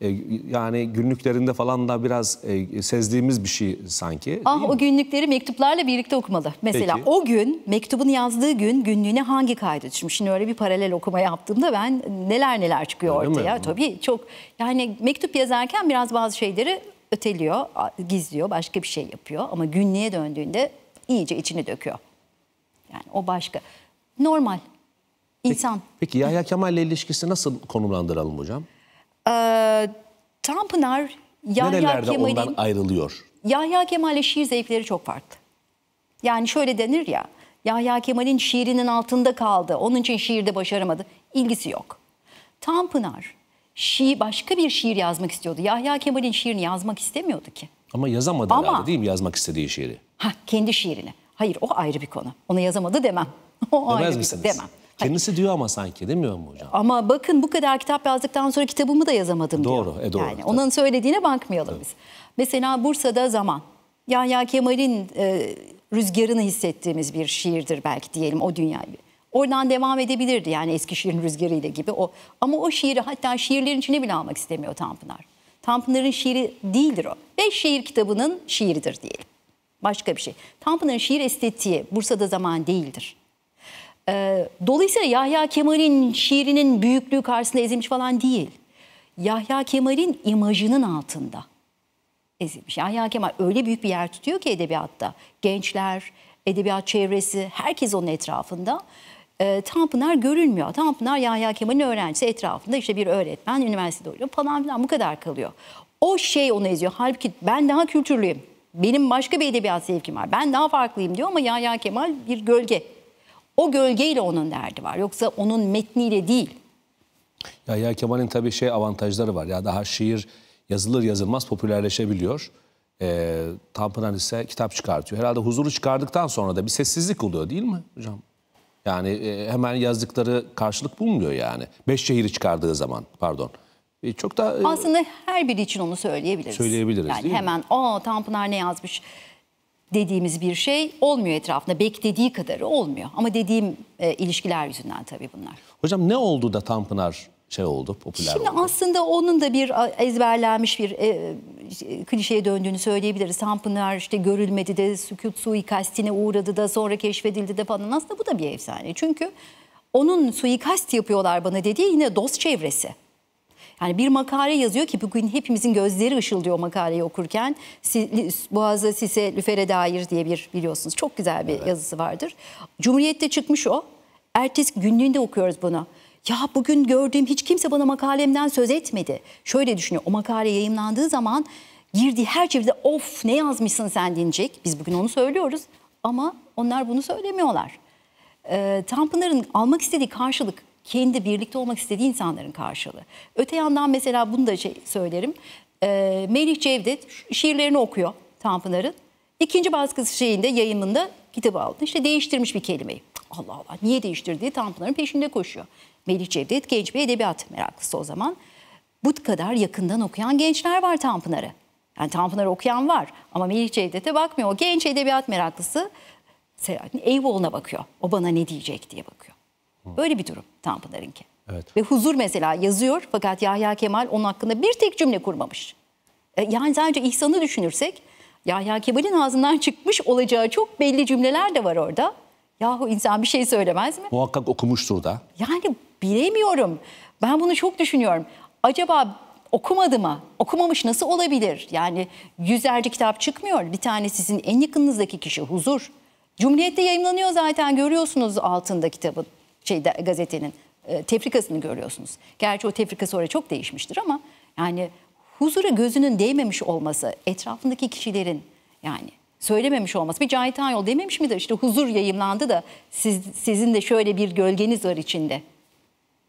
e, yani günlüklerinde falan da biraz e, sezdiğimiz bir şey sanki. Ah o günlükleri mektuplarla birlikte okumalı. Mesela Peki. o gün mektubun yazdığı gün günlüğüne hangi kaydı düşmüş? Şimdi öyle bir paralel okuma yaptığımda ben neler neler çıkıyor öyle ortaya. Mi? Tabii çok yani mektup yazarken biraz bazı şeyleri öteliyor, gizliyor, başka bir şey yapıyor ama günlüğe döndüğünde iyice içini döküyor. Yani o başka. Normal. İnsan. Peki, peki Yahya Kemal ile ilişkisi nasıl konumlandıralım hocam? Ee, Tanpınar Yahya Kemal'in... ondan ayrılıyor? Yahya Kemal'le şiir zevkleri çok farklı. Yani şöyle denir ya, Yahya Kemal'in şiirinin altında kaldı, onun için şiirde başaramadı. İlgisi yok. Tanpınar şiir, başka bir şiir yazmak istiyordu. Yahya Kemal'in şiirini yazmak istemiyordu ki. Ama yazamadı Ama, herhalde değil mi yazmak istediği şiiri? Ha, kendi şiirini. Hayır o ayrı bir konu. Onu yazamadı demem. O Demez misiniz? Demem. Kendisi Hayır. diyor ama sanki demiyor mu hocam? Ama bakın bu kadar kitap yazdıktan sonra kitabımı da yazamadım doğru, diyor. E, doğru. Yani onun söylediğine bakmayalım tabii. biz. Mesela Bursa'da zaman. Yahya Kemal'in e, rüzgarını hissettiğimiz bir şiirdir belki diyelim o dünyayı. Oradan devam edebilirdi yani Eskişehir'in rüzgarıyla gibi. o Ama o şiiri hatta şiirlerin içine bile almak istemiyor Tanpınar. Tanpınar'ın şiiri değildir o. Beş şiir kitabının şiiridir diyelim. Başka bir şey. Tanpınar'ın şiir estetiği Bursa'da zaman değildir. Ee, dolayısıyla Yahya Kemal'in şiirinin büyüklüğü karşısında ezilmiş falan değil. Yahya Kemal'in imajının altında ezilmiş. Yahya Kemal öyle büyük bir yer tutuyor ki edebiyatta. Gençler, edebiyat çevresi, herkes onun etrafında e, ee, Tanpınar görünmüyor. Tanpınar Yahya Kemal'in öğrencisi etrafında işte bir öğretmen üniversitede oluyor falan filan bu kadar kalıyor. O şey onu eziyor. Halbuki ben daha kültürlüyüm. Benim başka bir edebiyat sevgim var. Ben daha farklıyım diyor ama Yahya Kemal bir gölge. O gölgeyle onun derdi var. Yoksa onun metniyle değil. Yahya Kemal'in tabii şey avantajları var. Ya daha şiir yazılır yazılmaz popülerleşebiliyor. E, ee, Tanpınar ise kitap çıkartıyor. Herhalde huzuru çıkardıktan sonra da bir sessizlik oluyor değil mi hocam? Yani e, hemen yazdıkları karşılık bulmuyor yani. Beş şehri çıkardığı zaman pardon. E, çok da e, aslında her biri için onu söyleyebiliriz. Söyleyebiliriz. Yani hemen o Tanpınar ne yazmış dediğimiz bir şey olmuyor etrafında. Beklediği kadarı olmuyor. Ama dediğim e, ilişkiler yüzünden tabii bunlar. Hocam ne oldu da Tanpınar şey oldu, popüler Şimdi oldu. aslında onun da bir ezberlenmiş bir e, klişeye döndüğünü söyleyebiliriz. Hampınar işte görülmedi de sükut suikastine uğradı da sonra keşfedildi de falan. Aslında bu da bir efsane. Çünkü onun suikast yapıyorlar bana dediği yine dost çevresi. Yani bir makale yazıyor ki bugün hepimizin gözleri ışıldıyor makaleyi okurken. boğazda Sise Lüfer'e dair diye bir biliyorsunuz çok güzel bir evet. yazısı vardır. Cumhuriyet'te çıkmış o. Ertesi günlüğünde okuyoruz bunu. Ya bugün gördüğüm hiç kimse bana makalemden söz etmedi. Şöyle düşünüyor o makale yayınlandığı zaman girdiği her çevrede of ne yazmışsın sen denecek. Biz bugün onu söylüyoruz ama onlar bunu söylemiyorlar. Ee, Tanpınar'ın almak istediği karşılık kendi birlikte olmak istediği insanların karşılığı. Öte yandan mesela bunu da şey söylerim. Ee, Melih Cevdet şiirlerini okuyor Tanpınar'ın. İkinci baskısı şeyinde yayımında kitabı aldı. İşte değiştirmiş bir kelimeyi. Allah Allah niye değiştirdiği Tanpınar'ın peşinde koşuyor. Melih Cevdet genç bir edebiyat meraklısı o zaman. Bu kadar yakından okuyan gençler var Tanpınar'ı. Yani Tanpınar'ı okuyan var ama Melih Cevdet'e bakmıyor. O genç edebiyat meraklısı Selahattin Eyvoğlu'na bakıyor. O bana ne diyecek diye bakıyor. Böyle bir durum Tanpınar'ınki. Evet. Ve huzur mesela yazıyor fakat Yahya Kemal onun hakkında bir tek cümle kurmamış. E, yani sadece İhsan'ı düşünürsek Yahya Kemal'in ağzından çıkmış olacağı çok belli cümleler de var orada. Yahu insan bir şey söylemez mi? Muhakkak okumuştur da. Yani Bilemiyorum. Ben bunu çok düşünüyorum. Acaba okumadı mı? Okumamış nasıl olabilir? Yani yüzlerce kitap çıkmıyor. Bir tane sizin en yakınınızdaki kişi huzur. Cumhuriyet'te yayınlanıyor zaten görüyorsunuz altında kitabın şeyde gazetenin e, tefrikasını görüyorsunuz. Gerçi o tefrika sonra çok değişmiştir ama yani huzura gözünün değmemiş olması, etrafındaki kişilerin yani söylememiş olması. Bir Cahit Ayol dememiş midir? İşte huzur yayımlandı da siz, sizin de şöyle bir gölgeniz var içinde.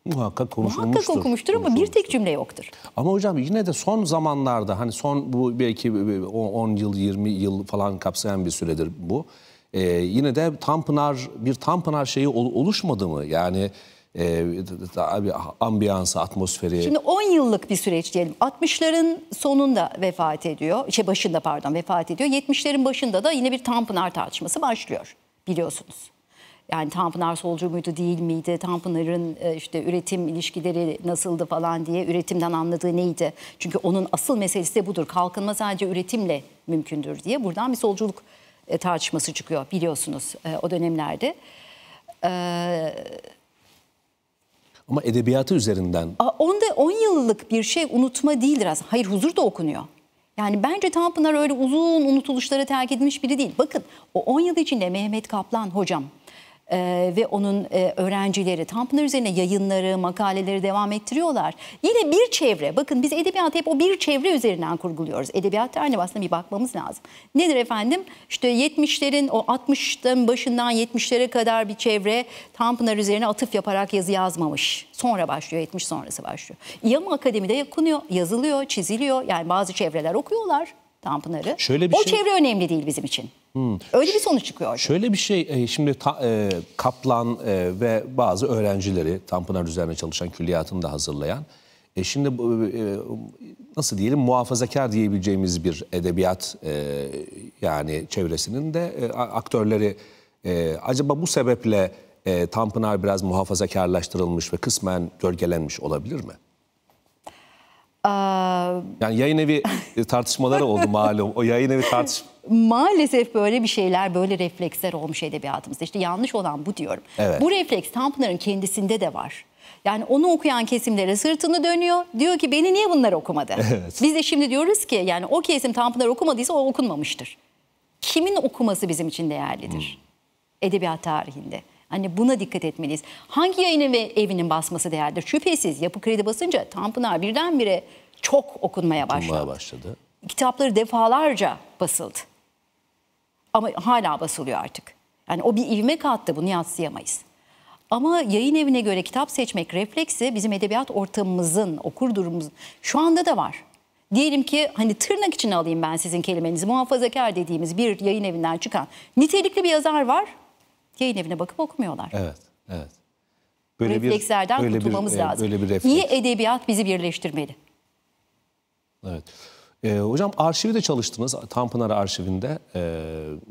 Muhakkak konuşulmuştur. Muhakkak okumuştur ama bir tek cümle yoktur. Ama hocam yine de son zamanlarda hani son bu belki 10 yıl 20 yıl falan kapsayan bir süredir bu. Ee, yine de Tanpınar bir Tanpınar şeyi oluşmadı mı? Yani e, abi ambiyansı, atmosferi. Şimdi 10 yıllık bir süreç diyelim. 60'ların sonunda vefat ediyor. Şey başında pardon vefat ediyor. 70'lerin başında da yine bir Tanpınar tartışması başlıyor biliyorsunuz. Yani Tanpınar solcu muydu değil miydi? Tanpınar'ın e, işte üretim ilişkileri nasıldı falan diye üretimden anladığı neydi? Çünkü onun asıl meselesi de budur. Kalkınma sadece üretimle mümkündür diye. Buradan bir solculuk e, tartışması çıkıyor biliyorsunuz e, o dönemlerde. Ama edebiyatı üzerinden. A, onda 10 yıllık bir şey unutma değildir aslında. Hayır huzur da okunuyor. Yani bence Tanpınar öyle uzun unutuluşlara terk edilmiş biri değil. Bakın o 10 yıl içinde Mehmet Kaplan hocam e, ve onun e, öğrencileri Tampner üzerine yayınları, makaleleri devam ettiriyorlar. Yine bir çevre, bakın biz edebiyat hep o bir çevre üzerinden kurguluyoruz. Edebiyat tarihine aslında bir bakmamız lazım. Nedir efendim? İşte 70'lerin o 60'ların başından 70'lere kadar bir çevre Tampner üzerine atıf yaparak yazı yazmamış. Sonra başlıyor, 70 sonrası başlıyor. İyama Akademi'de yakınıyor, yazılıyor, çiziliyor. Yani bazı çevreler okuyorlar Tanpınar'ı. o şey... çevre önemli değil bizim için. Hmm. Öyle bir sonuç çıkıyor. Şöyle bir şey e, şimdi ta, e, Kaplan e, ve bazı öğrencileri Tanpınar üzerine çalışan külliyatını da hazırlayan. E, şimdi e, nasıl diyelim muhafazakar diyebileceğimiz bir edebiyat e, yani çevresinin de e, aktörleri e, acaba bu sebeple e, Tanpınar biraz muhafazakarlaştırılmış ve kısmen gölgelenmiş olabilir mi? yani yayın evi e, tartışmaları oldu malum. O yayın evi tartış Maalesef böyle bir şeyler, böyle refleksler olmuş edebiyatımızda. İşte yanlış olan bu diyorum. Evet. Bu refleks Tanpınar'ın kendisinde de var. Yani onu okuyan kesimlere sırtını dönüyor. Diyor ki beni niye bunlar okumadı? Evet. Biz de şimdi diyoruz ki yani o kesim Tanpınar okumadıysa o okunmamıştır. Kimin okuması bizim için değerlidir? Hmm. Edebiyat tarihinde. Hani buna dikkat etmeliyiz. Hangi yayın ve evinin basması değerdir? Şüphesiz yapı kredi basınca Tanpınar birdenbire çok okunmaya başladı. başladı. Kitapları defalarca basıldı. Ama hala basılıyor artık. Yani o bir ivme kattı bunu yansıyamayız. Ama yayın evine göre kitap seçmek refleksi bizim edebiyat ortamımızın, okur durumumuzun şu anda da var. Diyelim ki hani tırnak için alayım ben sizin kelimenizi muhafazakar dediğimiz bir yayın evinden çıkan nitelikli bir yazar var yayın evine bakıp okumuyorlar. Evet, evet. Böyle Reflekslerden bir, kurtulmamız bir, e, lazım. Böyle bir refleks. İyi edebiyat bizi birleştirmeli. Evet. E, hocam arşivi de çalıştınız Tanpınar arşivinde. E,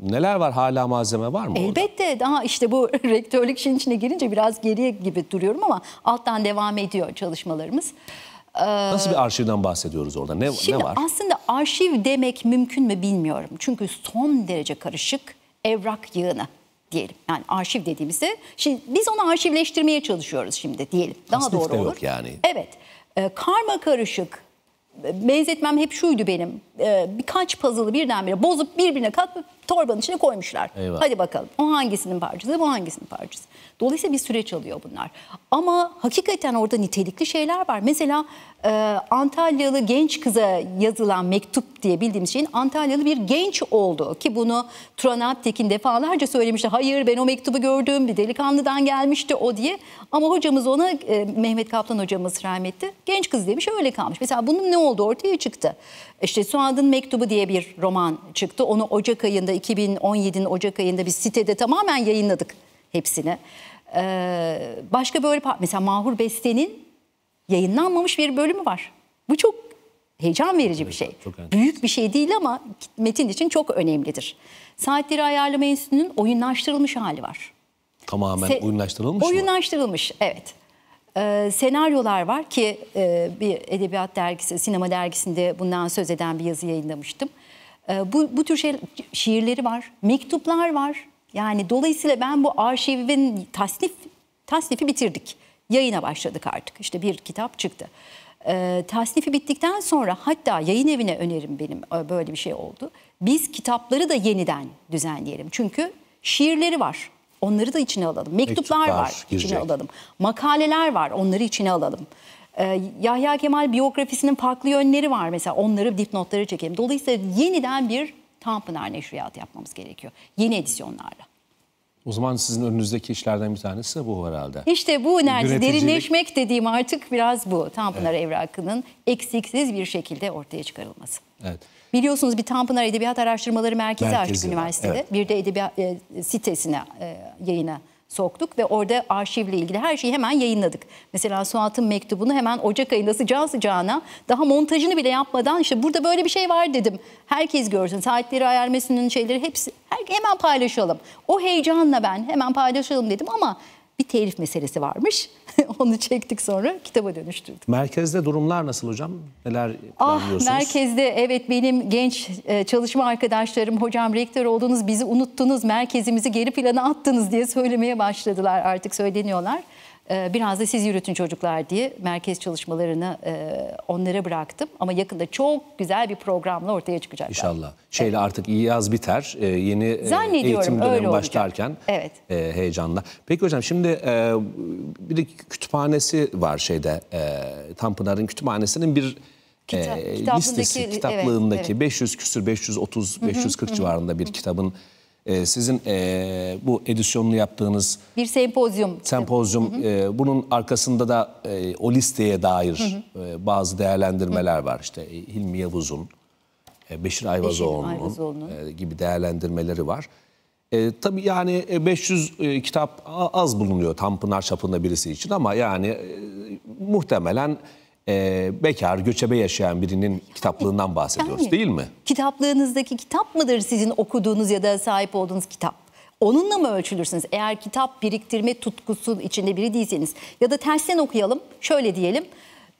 neler var hala malzeme var mı? Elbette orada? daha işte bu rektörlük işin içine girince biraz geriye gibi duruyorum ama alttan devam ediyor çalışmalarımız. Ee, Nasıl bir arşivden bahsediyoruz orada? Ne, şimdi ne var? Aslında arşiv demek mümkün mü bilmiyorum. Çünkü son derece karışık evrak yığını diyelim. Yani arşiv dediğimizde şimdi biz onu arşivleştirmeye çalışıyoruz şimdi diyelim. Daha Tasnif doğru olur. Yok yani. Evet. E, karma karışık e, benzetmem hep şuydu benim. E, birkaç puzzle'ı birdenbire bozup birbirine katıp torbanın içine koymuşlar. Eyvah. Hadi bakalım o hangisinin parçası bu hangisinin parçası. Dolayısıyla bir süreç alıyor bunlar. Ama hakikaten orada nitelikli şeyler var. Mesela e, Antalyalı genç kıza yazılan mektup diye bildiğimiz şeyin Antalyalı bir genç oldu. Ki bunu Turan Aptekin defalarca söylemişti. Hayır ben o mektubu gördüm bir delikanlıdan gelmişti o diye. Ama hocamız ona e, Mehmet Kaplan hocamız rahmetli genç kız demiş öyle kalmış. Mesela bunun ne oldu ortaya çıktı. İşte Suad'ın mektubu diye bir roman çıktı. Onu Ocak ayında 2017'nin Ocak ayında bir sitede tamamen yayınladık hepsini. Ee, başka böyle mesela Mahur Beste'nin yayınlanmamış bir bölümü var. Bu çok heyecan verici bir şey. Çok Büyük bir şey değil ama metin için çok önemlidir. Saatleri Ayarlama Enstitüsü'nün oyunlaştırılmış hali var. Tamamen Se oyunlaştırılmış Oyunlaştırılmış evet. Ee, senaryolar var ki e, bir edebiyat dergisi, sinema dergisinde bundan söz eden bir yazı yayınlamıştım. Ee, bu, bu tür şey, şiirleri var, mektuplar var. Yani dolayısıyla ben bu arşivin tasnif tasnifi bitirdik. Yayına başladık artık. İşte bir kitap çıktı. E, tasnifi bittikten sonra hatta yayın evine önerim benim e, böyle bir şey oldu. Biz kitapları da yeniden düzenleyelim. Çünkü şiirleri var. Onları da içine alalım. Mektuplar, Mektuplar var, girecek. içine alalım. Makaleler var, onları içine alalım. Ee, Yahya Kemal biyografisinin farklı yönleri var mesela onları dipnotları çekelim. Dolayısıyla yeniden bir Tanpınar neşriyatı yapmamız gerekiyor yeni edisyonlarla. O zaman sizin önünüzdeki işlerden bir tanesi bu herhalde. İşte bu neredeyse derinleşmek dediğim artık biraz bu. Tanpınar evet. evrakının eksiksiz bir şekilde ortaya çıkarılması. Evet. Biliyorsunuz bir Tanpınar Edebiyat Araştırmaları Merkezi, Merkezi açtık üniversitede. Evet. Bir de edebiyat e, sitesine, e, yayına soktuk ve orada arşivle ilgili her şeyi hemen yayınladık. Mesela Suat'ın mektubunu hemen Ocak ayında sıcağı sıcağına daha montajını bile yapmadan işte burada böyle bir şey var dedim. Herkes görsün saatleri ayarmasının şeyleri hepsi her, hemen paylaşalım. O heyecanla ben hemen paylaşalım dedim ama bir telif meselesi varmış. Onu çektik sonra kitaba dönüştürdük. Merkezde durumlar nasıl hocam? Neler ah, planlıyorsunuz? Ah, merkezde evet benim genç e, çalışma arkadaşlarım hocam rektör oldunuz bizi unuttunuz merkezimizi geri plana attınız diye söylemeye başladılar artık söyleniyorlar. Ee, biraz da siz yürütün çocuklar diye merkez çalışmalarını e, onlara bıraktım. Ama yakında çok güzel bir programla ortaya çıkacak İnşallah. Şeyle evet. artık iyi yaz biter. Ee, yeni e, eğitim dönemi başlarken evet. E, heyecanla. Peki hocam şimdi bir de kütüphanesi var şeyde. Tanpınar'ın kütüphanesinin bir Kitap, listesi kitaplığındaki evet, evet. 500 küsür 530 540 civarında bir kitabın ee, sizin e, bu edisyonunu yaptığınız bir sempozyum sempozyum hı hı. E, bunun arkasında da e, o listeye dair hı hı. E, bazı değerlendirmeler hı var işte e, Hilmi Yavuz'un e, Beşir Ayvazoğlu'nun e, gibi değerlendirmeleri var. E, tabii yani 500 e, e, kitap az bulunuyor tam pınar çapında birisi için ama yani e, muhtemelen e, bekar, göçebe yaşayan birinin kitaplığından e, bahsediyoruz yani, değil mi? Kitaplığınızdaki kitap mıdır sizin okuduğunuz ya da sahip olduğunuz kitap? Onunla mı ölçülürsünüz? Eğer kitap biriktirme tutkusunun içinde biri değilseniz ya da tersten okuyalım şöyle diyelim.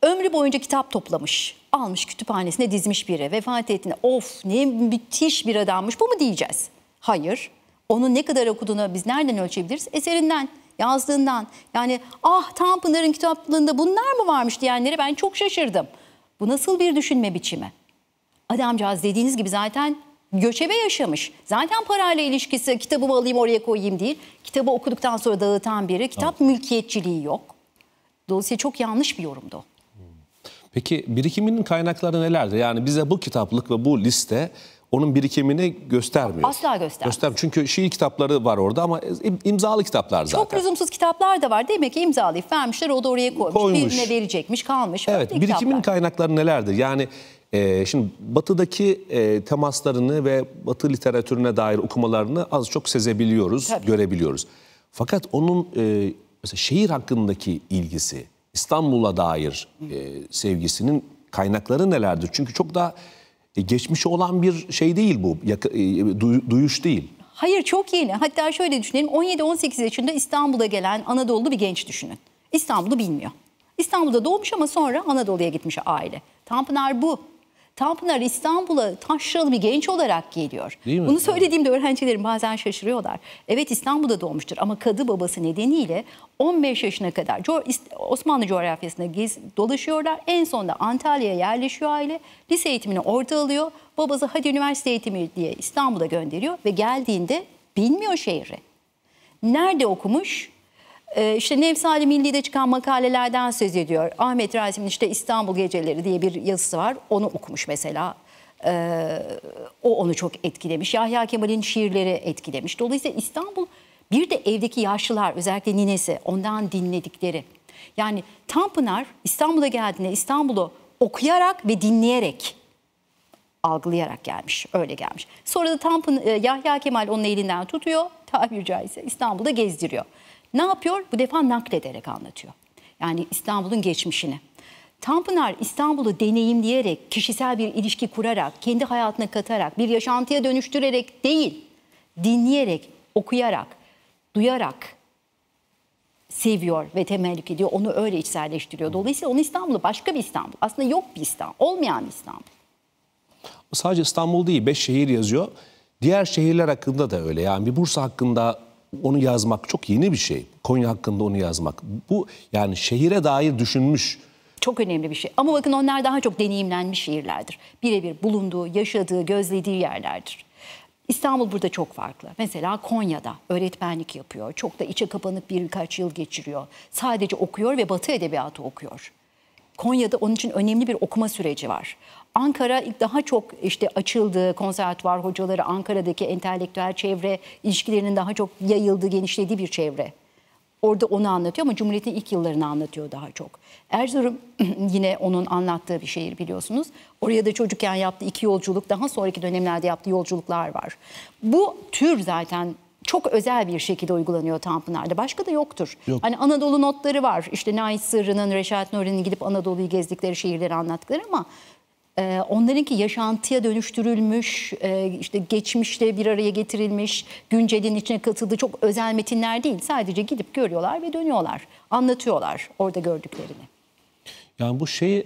Ömrü boyunca kitap toplamış, almış kütüphanesine dizmiş biri vefat ettiğinde of ne müthiş bir adammış bu mu diyeceğiz? Hayır. Onun ne kadar okuduğunu biz nereden ölçebiliriz? Eserinden yazdığından yani ah Tanpınar'ın kitaplığında bunlar mı varmış diyenlere ben çok şaşırdım. Bu nasıl bir düşünme biçimi? Adamcağız dediğiniz gibi zaten göçebe yaşamış. Zaten parayla ilişkisi kitabı alayım oraya koyayım değil. Kitabı okuduktan sonra dağıtan biri. Kitap tamam. mülkiyetçiliği yok. Dolayısıyla çok yanlış bir yorumdu. Peki birikiminin kaynakları nelerdi? Yani bize bu kitaplık ve bu liste onun birikimini göstermiyor. Asla göstermiyor. Göster çünkü şiir kitapları var orada ama imzalı kitaplar zaten. Çok lüzumsuz kitaplar da var. Demek ki imzalayıp vermişler o da oraya koymuş. koymuş. Birine verecekmiş kalmış. Evet birikimin kitaplar. kaynakları nelerdir? Yani ee, şimdi batıdaki e, temaslarını ve batı literatürüne dair okumalarını az çok sezebiliyoruz, Tabii. görebiliyoruz. Fakat onun e, mesela şehir hakkındaki ilgisi, İstanbul'a dair e, sevgisinin kaynakları nelerdir? Çünkü çok daha e, geçmişi olan bir şey değil bu, e, duyuş değil. Hayır çok yeni. Hatta şöyle düşünelim 17-18 yaşında İstanbul'a gelen Anadolu'lu bir genç düşünün. İstanbul'u bilmiyor. İstanbul'da doğmuş ama sonra Anadolu'ya gitmiş aile. Tanpınar bu. Tanpınar İstanbul'a taşralı bir genç olarak geliyor. Değil mi? Bunu söylediğimde öğrencilerim bazen şaşırıyorlar. Evet İstanbul'da doğmuştur ama kadı babası nedeniyle 15 yaşına kadar Osmanlı coğrafyasında gez, dolaşıyorlar. En sonunda Antalya'ya yerleşiyor aile. Lise eğitimini orada alıyor. Babası hadi üniversite eğitimi diye İstanbul'a gönderiyor ve geldiğinde bilmiyor şehri. Nerede okumuş? Ee, işte Nevsali Milli'de çıkan makalelerden söz ediyor. Ahmet Rasim'in işte İstanbul Geceleri diye bir yazısı var. Onu okumuş mesela. Ee, o onu çok etkilemiş. Yahya Kemal'in şiirleri etkilemiş. Dolayısıyla İstanbul bir de evdeki yaşlılar özellikle ninesi ondan dinledikleri. Yani Tanpınar İstanbul'a geldiğinde İstanbul'u okuyarak ve dinleyerek algılayarak gelmiş. Öyle gelmiş. Sonra da Tanpın, e, Yahya Kemal onun elinden tutuyor. Tabiri caizse İstanbul'da gezdiriyor. Ne yapıyor? Bu defa naklederek anlatıyor. Yani İstanbul'un geçmişini. Tanpınar İstanbul'u deneyimleyerek, kişisel bir ilişki kurarak, kendi hayatına katarak, bir yaşantıya dönüştürerek değil, dinleyerek, okuyarak, duyarak seviyor ve temellik ediyor. Onu öyle içselleştiriyor. Dolayısıyla onun İstanbul'u başka bir İstanbul. Aslında yok bir İstanbul, olmayan bir İstanbul. Sadece İstanbul değil, beş şehir yazıyor. Diğer şehirler hakkında da öyle. Yani bir Bursa hakkında onu yazmak çok yeni bir şey. Konya hakkında onu yazmak. Bu yani şehire dair düşünmüş. Çok önemli bir şey. Ama bakın onlar daha çok deneyimlenmiş şiirlerdir. Birebir bulunduğu, yaşadığı, gözlediği yerlerdir. İstanbul burada çok farklı. Mesela Konya'da öğretmenlik yapıyor. Çok da içe kapanık bir birkaç yıl geçiriyor. Sadece okuyor ve Batı edebiyatı okuyor. Konya'da onun için önemli bir okuma süreci var. Ankara daha çok işte açıldı, konservatuvar hocaları, Ankara'daki entelektüel çevre ilişkilerinin daha çok yayıldığı, genişlediği bir çevre. Orada onu anlatıyor ama Cumhuriyet'in ilk yıllarını anlatıyor daha çok. Erzurum yine onun anlattığı bir şehir biliyorsunuz. Oraya da çocukken yaptığı iki yolculuk, daha sonraki dönemlerde yaptığı yolculuklar var. Bu tür zaten çok özel bir şekilde uygulanıyor Tanpınar'da. Başka da yoktur. Yok. Hani Anadolu notları var. İşte Nait Sırrı'nın, Reşat Nuri'nin gidip Anadolu'yu gezdikleri şehirleri anlattıkları ama ee, onlarınki yaşantıya dönüştürülmüş, e, işte geçmişte bir araya getirilmiş, güncelin içine katıldığı çok özel metinler değil. Sadece gidip görüyorlar ve dönüyorlar, anlatıyorlar orada gördüklerini. Yani bu şey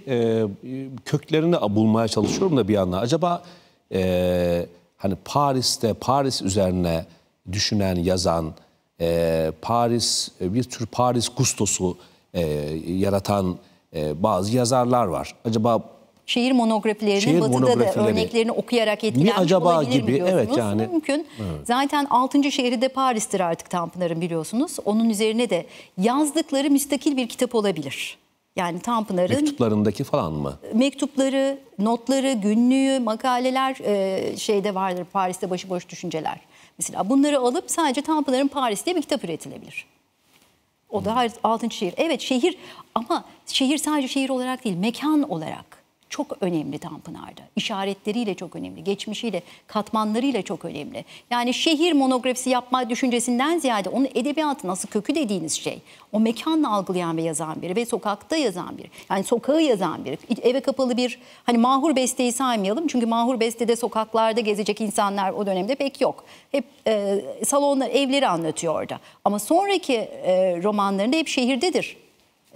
köklerini bulmaya çalışıyorum da bir yandan. Acaba e, hani Paris'te, Paris üzerine düşünen, yazan, Paris bir tür Paris gustosu yaratan bazı yazarlar var. Acaba şehir monografilerinin şehir batıda monografileri. da örneklerini okuyarak etkilenmiş Mi acaba olabilir gibi. mi diyorsunuz? Evet yani. Mümkün. Evet. Zaten 6. şehri de Paris'tir artık Tanpınar'ın biliyorsunuz. Onun üzerine de yazdıkları müstakil bir kitap olabilir. Yani Tanpınar'ın... Mektuplarındaki falan mı? Mektupları, notları, günlüğü, makaleler e, şeyde vardır Paris'te başıboş düşünceler. Mesela bunları alıp sadece Tanpınar'ın Paris diye bir kitap üretilebilir. O da altın şehir. Evet şehir ama şehir sadece şehir olarak değil mekan olarak çok önemli Tanpınar'da. İşaretleriyle çok önemli, geçmişiyle, katmanlarıyla çok önemli. Yani şehir monografisi yapma düşüncesinden ziyade onun edebiyatı nasıl kökü dediğiniz şey. O mekanla algılayan ve yazan biri ve sokakta yazan biri. Yani sokağı yazan biri. Eve kapalı bir hani mahur besteyi saymayalım. Çünkü mahur bestede sokaklarda gezecek insanlar o dönemde pek yok. Hep e, salonlar, evleri anlatıyor orada. Ama sonraki e, romanlarında hep şehirdedir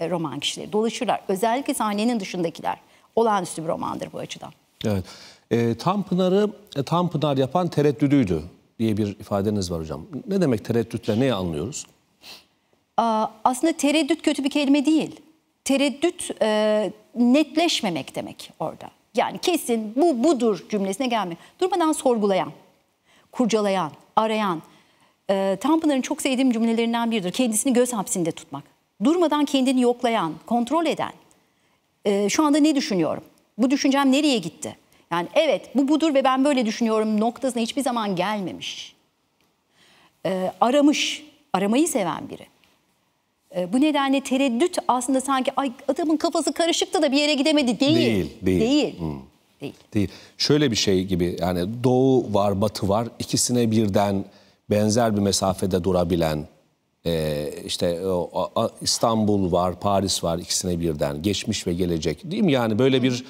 e, roman kişileri. Dolaşırlar. Özellikle sahnenin dışındakiler olağanüstü bir romandır bu açıdan. Evet. E, Tanpınar'ı e, Tanpınar yapan tereddüdüydü diye bir ifadeniz var hocam. Ne demek tereddütle neyi anlıyoruz? aslında tereddüt kötü bir kelime değil. Tereddüt e, netleşmemek demek orada. Yani kesin bu budur cümlesine gelmiyor. Durmadan sorgulayan, kurcalayan, arayan. E, Tanpınar'ın çok sevdiğim cümlelerinden biridir. Kendisini göz hapsinde tutmak. Durmadan kendini yoklayan, kontrol eden e, şu anda ne düşünüyorum? Bu düşüncem nereye gitti? Yani evet bu budur ve ben böyle düşünüyorum noktasına hiçbir zaman gelmemiş. E, aramış, aramayı seven biri. E, bu nedenle tereddüt aslında sanki ay adamın kafası karışıktı da bir yere gidemedi değil. Değil, değil. Değil. Hmm. Değil. Değil. Şöyle bir şey gibi yani doğu var, batı var. ikisine birden benzer bir mesafede durabilen ee, işte o, a, İstanbul var, Paris var ikisine birden. Geçmiş ve gelecek değil mi? Yani böyle bir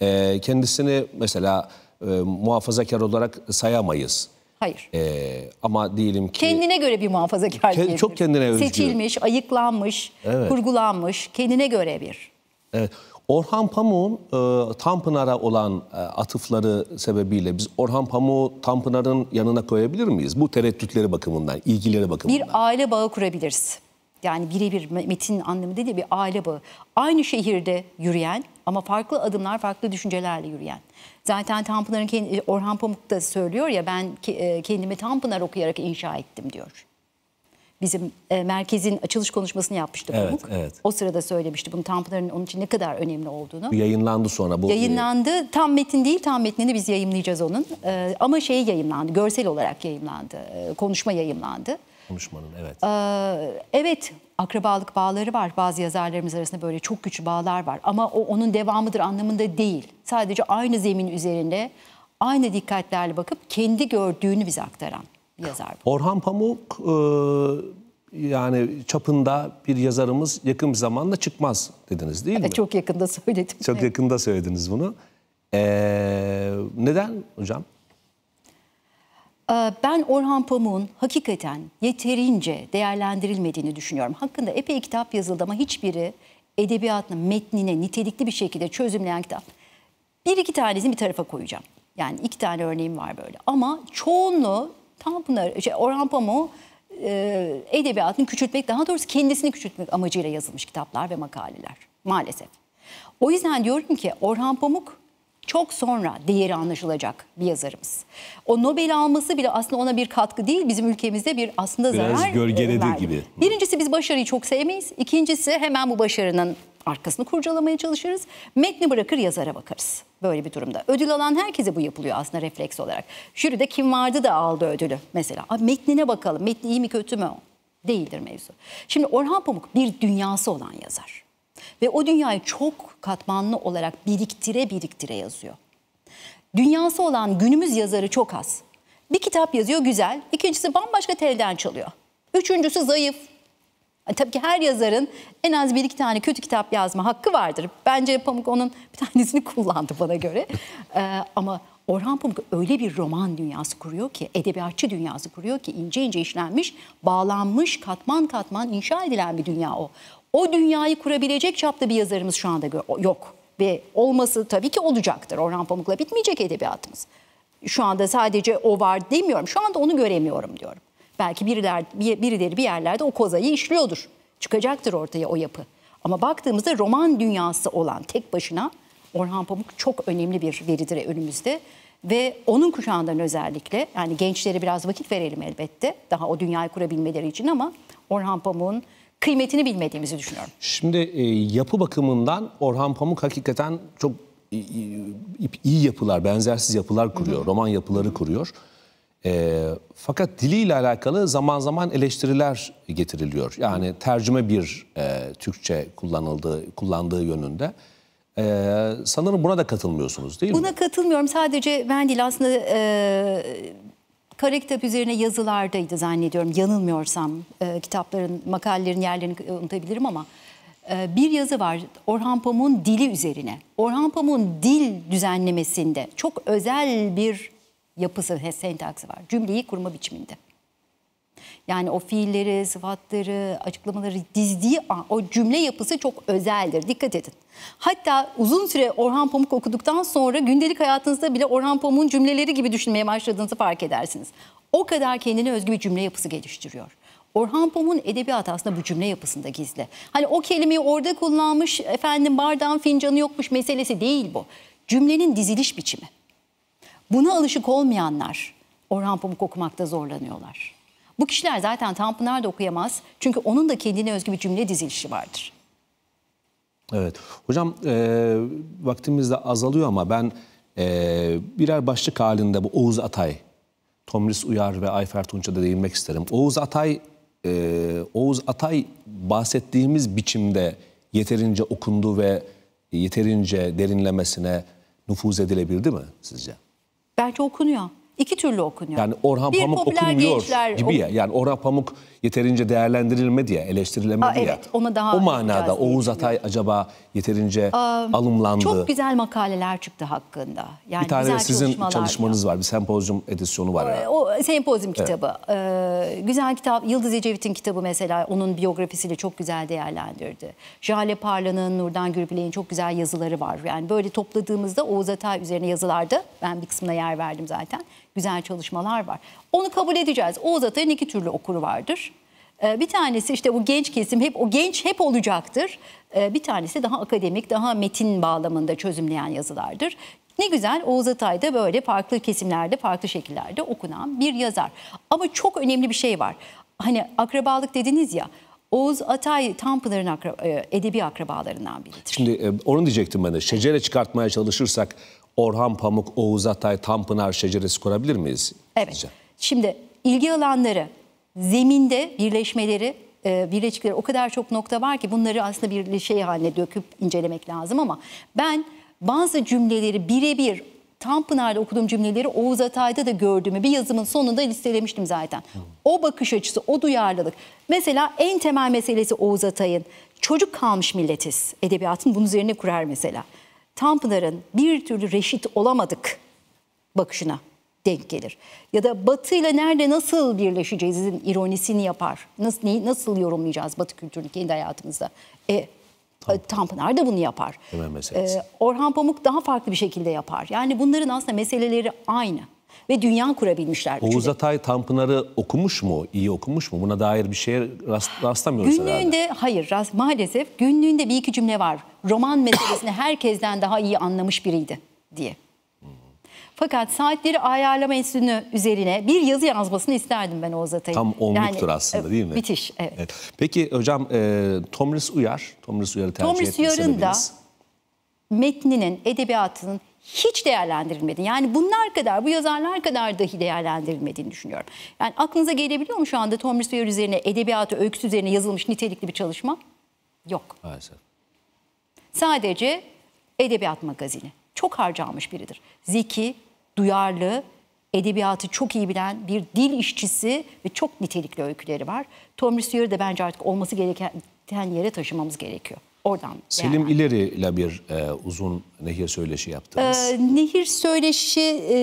e, kendisini mesela e, muhafazakar olarak sayamayız. Hayır. Ee, ama diyelim ki... Kendine göre bir muhafazakar Ke- Çok kendine özgü. Seçilmiş, ayıklanmış, Evet. kurgulanmış, kendine göre bir. Evet. Orhan Pamuk'un e, Tanpınar'a olan e, atıfları sebebiyle biz Orhan Pamuk'u Tanpınar'ın yanına koyabilir miyiz? Bu tereddütleri bakımından, ilgileri bakımından. Bir aile bağı kurabiliriz. Yani birebir metin anlamı değil bir aile bağı. Aynı şehirde yürüyen ama farklı adımlar, farklı düşüncelerle yürüyen. Zaten Tanpınar'ın e, Orhan Pamuk da söylüyor ya ben e, kendimi Tanpınar okuyarak inşa ettim diyor bizim e, merkezin açılış konuşmasını yapmıştı evet, Pamuk. Evet. O sırada söylemişti bunu Tanpınar'ın onun için ne kadar önemli olduğunu. Bu yayınlandı sonra. Bu e, yayınlandı. Tam metin değil tam metnini biz yayımlayacağız onun. E, ama şey yayımlandı görsel olarak yayımlandı. E, konuşma yayımlandı. Konuşmanın evet. E, evet akrabalık bağları var. Bazı yazarlarımız arasında böyle çok güçlü bağlar var. Ama o onun devamıdır anlamında değil. Sadece aynı zemin üzerinde aynı dikkatlerle bakıp kendi gördüğünü bize aktaran yazar bu. Orhan Pamuk e, yani çapında bir yazarımız yakın bir zamanda çıkmaz dediniz değil evet, mi? Çok yakında söyledim. Çok evet. yakında söylediniz bunu. E, neden hocam? Ee, ben Orhan Pamuk'un hakikaten yeterince değerlendirilmediğini düşünüyorum. Hakkında epey kitap yazıldı ama hiçbiri edebiyatının metnine nitelikli bir şekilde çözümleyen kitap. Bir iki tanesini bir tarafa koyacağım. Yani iki tane örneğim var böyle. Ama çoğunluğu Tam bunlar şey, Orhan Pamuk e, edebiyatını küçültmek, daha doğrusu kendisini küçültmek amacıyla yazılmış kitaplar ve makaleler maalesef. O yüzden diyorum ki Orhan Pamuk çok sonra değeri anlaşılacak bir yazarımız. O Nobel alması bile aslında ona bir katkı değil, bizim ülkemizde bir aslında Biraz zarar gölgeledi gibi. Birincisi biz başarıyı çok sevmeyiz. İkincisi hemen bu başarının arkasını kurcalamaya çalışırız. Metni bırakır yazara bakarız böyle bir durumda. Ödül alan herkese bu yapılıyor aslında refleks olarak. Jüride kim vardı da aldı ödülü mesela. Abi metnine bakalım. Metni iyi mi kötü mü? Değildir mevzu. Şimdi Orhan Pamuk bir dünyası olan yazar. Ve o dünyayı çok katmanlı olarak biriktire biriktire yazıyor. Dünyası olan günümüz yazarı çok az. Bir kitap yazıyor güzel, ikincisi bambaşka telden çalıyor. Üçüncüsü zayıf. Yani e, tabii ki her yazarın en az bir iki tane kötü kitap yazma hakkı vardır. Bence Pamuk onun bir tanesini kullandı bana göre. Ee, ama Orhan Pamuk öyle bir roman dünyası kuruyor ki, edebiyatçı dünyası kuruyor ki ince ince işlenmiş, bağlanmış, katman katman inşa edilen bir dünya o o dünyayı kurabilecek çapta bir yazarımız şu anda yok. Ve olması tabii ki olacaktır. Orhan Pamuk'la bitmeyecek edebiyatımız. Şu anda sadece o var demiyorum. Şu anda onu göremiyorum diyorum. Belki biriler, birileri bir yerlerde o kozayı işliyordur. Çıkacaktır ortaya o yapı. Ama baktığımızda roman dünyası olan tek başına Orhan Pamuk çok önemli bir veridir önümüzde. Ve onun kuşağından özellikle yani gençlere biraz vakit verelim elbette. Daha o dünyayı kurabilmeleri için ama Orhan Pamuk'un kıymetini bilmediğimizi düşünüyorum. Şimdi e, yapı bakımından Orhan Pamuk hakikaten çok iyi, yapılar, benzersiz yapılar kuruyor. Hı hı. Roman yapıları kuruyor. E, fakat diliyle alakalı zaman zaman eleştiriler getiriliyor. Yani tercüme bir e, Türkçe kullanıldığı kullandığı yönünde. Ee, sanırım buna da katılmıyorsunuz değil buna mi? Buna katılmıyorum. Sadece ben değil aslında e, kare kitap üzerine yazılardaydı zannediyorum. Yanılmıyorsam e, kitapların, makalelerin yerlerini e, unutabilirim ama e, bir yazı var Orhan Pamuk'un dili üzerine. Orhan Pamuk'un dil düzenlemesinde çok özel bir yapısı, sentaksi var. Cümleyi kurma biçiminde. Yani o fiilleri, sıfatları, açıklamaları dizdiği an, o cümle yapısı çok özeldir. Dikkat edin. Hatta uzun süre Orhan Pamuk okuduktan sonra gündelik hayatınızda bile Orhan Pamuk'un cümleleri gibi düşünmeye başladığınızı fark edersiniz. O kadar kendine özgü bir cümle yapısı geliştiriyor. Orhan Pamuk'un edebiyatı aslında bu cümle yapısında gizli. Hani o kelimeyi orada kullanmış, efendim bardağın fincanı yokmuş meselesi değil bu. Cümlenin diziliş biçimi. Buna alışık olmayanlar Orhan Pamuk okumakta zorlanıyorlar. Bu kişiler zaten Tanpınar da okuyamaz. Çünkü onun da kendine özgü bir cümle dizilişi vardır. Evet. Hocam e, vaktimiz de azalıyor ama ben e, birer başlık halinde bu Oğuz Atay, Tomris Uyar ve Ayfer Tunç'a da değinmek isterim. Oğuz Atay, e, Oğuz Atay bahsettiğimiz biçimde yeterince okundu ve yeterince derinlemesine nüfuz edilebildi mi sizce? Belki okunuyor. İki türlü okunuyor. Yani Orhan bir Pamuk okunmuyor gibi ya. Yani Orhan Pamuk yeterince değerlendirilmedi ya, eleştirilemedi Aa, evet, Ona daha o manada Oğuz Atay acaba yeterince Aa, alımlandı. Çok güzel makaleler çıktı hakkında. Yani bir tane sizin çalışmanız var. Bir sempozyum edisyonu var. ya. O, o sempozyum evet. kitabı. Ee, güzel kitap. Yıldız Ecevit'in kitabı mesela onun biyografisiyle çok güzel değerlendirdi. Jale Parla'nın, Nurdan Gürbilek'in çok güzel yazıları var. Yani böyle topladığımızda Oğuz Atay üzerine yazılarda ben bir kısmına yer verdim zaten güzel çalışmalar var. Onu kabul edeceğiz. Oğuz Atay'ın iki türlü okuru vardır. Ee, bir tanesi işte bu genç kesim hep o genç hep olacaktır. Ee, bir tanesi daha akademik, daha metin bağlamında çözümleyen yazılardır. Ne güzel Oğuz Atay da böyle farklı kesimlerde, farklı şekillerde okunan bir yazar. Ama çok önemli bir şey var. Hani akrabalık dediniz ya. Oğuz Atay Tanpınar'ın akra, e, edebi akrabalarından biridir. Şimdi e, onu diyecektim ben de. Şecere çıkartmaya çalışırsak Orhan Pamuk, Oğuz Atay, Tanpınar şeceresi kurabilir miyiz? Evet. Sizce? Şimdi ilgi alanları, zeminde birleşmeleri, e, birleşikleri o kadar çok nokta var ki bunları aslında bir şey haline döküp incelemek lazım ama ben bazı cümleleri birebir Tanpınar'da okuduğum cümleleri Oğuz Atay'da da gördüğümü bir yazımın sonunda listelemiştim zaten. O bakış açısı, o duyarlılık. Mesela en temel meselesi Oğuz Atay'ın çocuk kalmış milletiz edebiyatın bunun üzerine kurar mesela. Tanpınar'ın bir türlü reşit olamadık bakışına denk gelir. Ya da Batı ile nerede nasıl birleşeceğizin ironisini yapar. Nasıl, neyi, nasıl yorumlayacağız Batı kültürünü kendi hayatımızda? E, Tanpınar. Tanpınar da bunu yapar. Ee, Orhan Pamuk daha farklı bir şekilde yapar. Yani bunların aslında meseleleri aynı ve dünya kurabilmişler. Oğuz Atay Tanpınar'ı okumuş mu, iyi okumuş mu? Buna dair bir şey rast, rastlamıyoruz günlüğünde, herhalde. hayır rast, maalesef günlüğünde bir iki cümle var. Roman meselesini herkesten daha iyi anlamış biriydi diye. Fakat saatleri ayarlama enstitüsünü üzerine bir yazı yazmasını isterdim ben Oğuz Atay'ın. Tam onluktur yani, aslında e, değil mi? Bitiş, evet. evet. Peki hocam e, Tomris Uyar, Tomris Uyar'ı tercih Tomris Uyar'ın da metninin, edebiyatının hiç değerlendirilmediğini yani bunlar kadar bu yazarlar kadar dahi değerlendirilmediğini düşünüyorum. Yani aklınıza gelebiliyor mu şu anda Thomas Sawyer üzerine edebiyatı öyküsü üzerine yazılmış nitelikli bir çalışma? Yok. Maalesef. Sadece edebiyat magazini. Çok harcanmış biridir. Zeki, duyarlı, edebiyatı çok iyi bilen bir dil işçisi ve çok nitelikli öyküleri var. Thomas Sawyer de bence artık olması gereken yere taşımamız gerekiyor. Oradan Selim yani. İleri ile bir e, uzun nehir söyleşi yaptınız. Ee, nehir söyleşi e,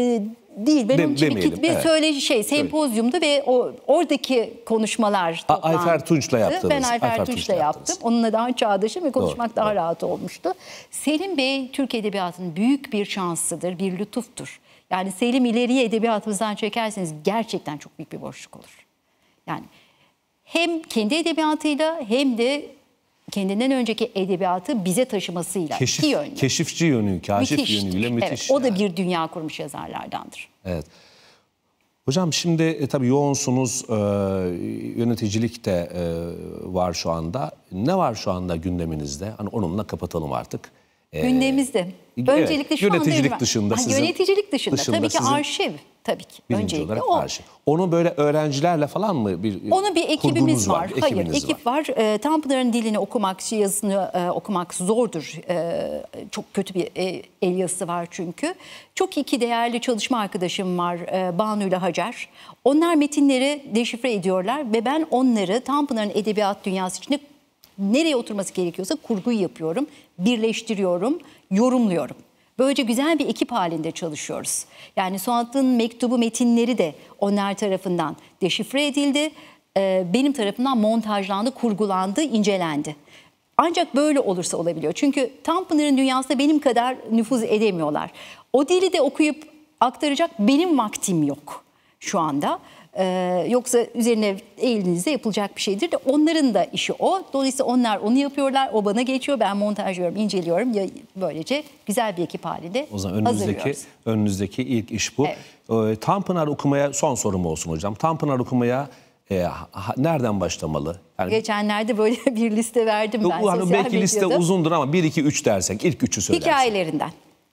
değil. benim De, için bir evet. söyleşi şey sempozyumdu ve o, oradaki konuşmalar A, Ayfer Tunç'la yaptınız. Ben Ayfer, Ayfer Tunç'la yaptım. Onunla daha çağdaşım ve konuşmak doğru, daha doğru. rahat olmuştu. Selim Bey Türk Edebiyatı'nın büyük bir şansıdır, bir lütuftur. Yani Selim ileriye edebiyatımızdan çekerseniz gerçekten çok büyük bir boşluk olur. Yani hem kendi edebiyatıyla hem de kendinden önceki edebiyatı bize taşımasıyla Keşif, iki yönlü. Keşifçi yönü, kaşif yönüyle müthiş. Evet, yani. o da bir dünya kurmuş yazarlardandır. Evet. Hocam şimdi e, tabii yoğunsunuz, e, yöneticilik de e, var şu anda. Ne var şu anda gündeminizde? Hani onunla kapatalım artık. Ee, Gündemimizde. Ee, Öncelikle evet, şu yöneticilik anda dışında ha, sizin, yöneticilik dışında, dışında tabii ki arşiv tabii ki öncelikle o. Arşiv. Onu böyle öğrencilerle falan mı bir e, Onu bir ekibimiz var. var. Hayır, ekip var. var. E, Tanpınar'ın dilini okumak, yazısını e, okumak zordur. E, çok kötü bir e, el yazısı var çünkü. Çok iki değerli çalışma arkadaşım var e, Banu ile Hacer. Onlar metinleri deşifre ediyorlar ve ben onları Tanpınar'ın edebiyat dünyası içinde nereye oturması gerekiyorsa kurguyu yapıyorum birleştiriyorum, yorumluyorum. Böylece güzel bir ekip halinde çalışıyoruz. Yani Suat'ın mektubu metinleri de onlar tarafından deşifre edildi. Ee, benim tarafından montajlandı, kurgulandı, incelendi. Ancak böyle olursa olabiliyor. Çünkü Tanpınar'ın dünyasında benim kadar nüfuz edemiyorlar. O dili de okuyup aktaracak benim vaktim yok şu anda. Ee, yoksa üzerine eğildiğinizde yapılacak bir şeydir de onların da işi o. Dolayısıyla onlar onu yapıyorlar, o bana geçiyor, ben montaj yapıyorum inceliyorum. Ya, böylece güzel bir ekip halinde O zaman önümüzdeki, önümüzdeki ilk iş bu. Evet. Ee, Tanpınar okumaya, son sorum olsun hocam. Tanpınar okumaya e, ha, nereden başlamalı? Yani, Geçenlerde böyle bir liste verdim ben. Bu, hani belki liste uzundur ama 1, 2, 3 dersek ilk üçü söylersek. Hikayelerinden.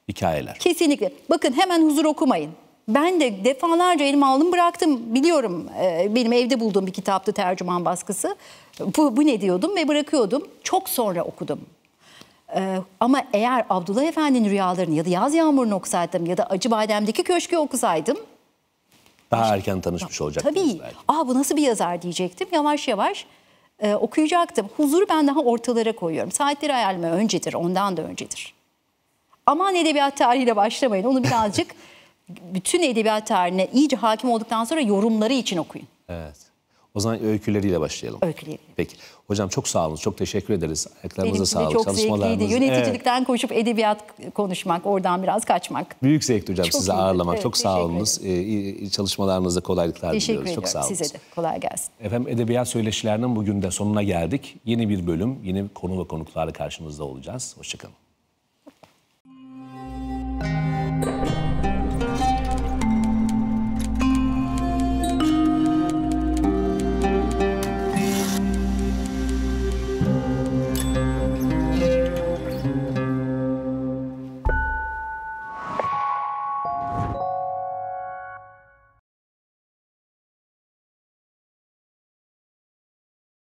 Hikayeler. Kesinlikle. Bakın hemen huzur okumayın. Ben de defalarca elim aldım bıraktım biliyorum e, benim evde bulduğum bir kitaptı tercüman baskısı. Bu, bu ne diyordum ve bırakıyordum. Çok sonra okudum. Ee, ama eğer Abdullah Efendi'nin rüyalarını ya da Yaz Yağmuru'nu okusaydım ya da Acı Badem'deki köşkü okusaydım. Daha erken tanışmış olacaktım. Tabii. ah bu nasıl bir yazar diyecektim. Yavaş yavaş e, okuyacaktım. Huzuru ben daha ortalara koyuyorum. Saatleri hayalime öncedir, ondan da öncedir. Aman edebiyat tarihiyle başlamayın. Onu birazcık bütün edebiyat tarihine iyice hakim olduktan sonra yorumları için okuyun. Evet. O zaman öyküleriyle başlayalım. Öyküleriyle. Peki. Hocam çok sağ olun. Çok teşekkür ederiz. Ayaklarınıza Benim Çok zevkliydi. Yöneticilikten evet. koşup edebiyat konuşmak, oradan biraz kaçmak. Büyük zevkti hocam çok sizi ağırlamak. Evet, çok sağ olunuz. Ee, çalışmalarınızda kolaylıklar teşekkür diliyoruz. Ediyorum. Çok sağ olun. Size de kolay gelsin. Efendim Edebiyat Söyleşilerinin bugün de sonuna geldik. Yeni bir bölüm, yeni konu ve konuklarla karşımızda olacağız. Hoşçakalın.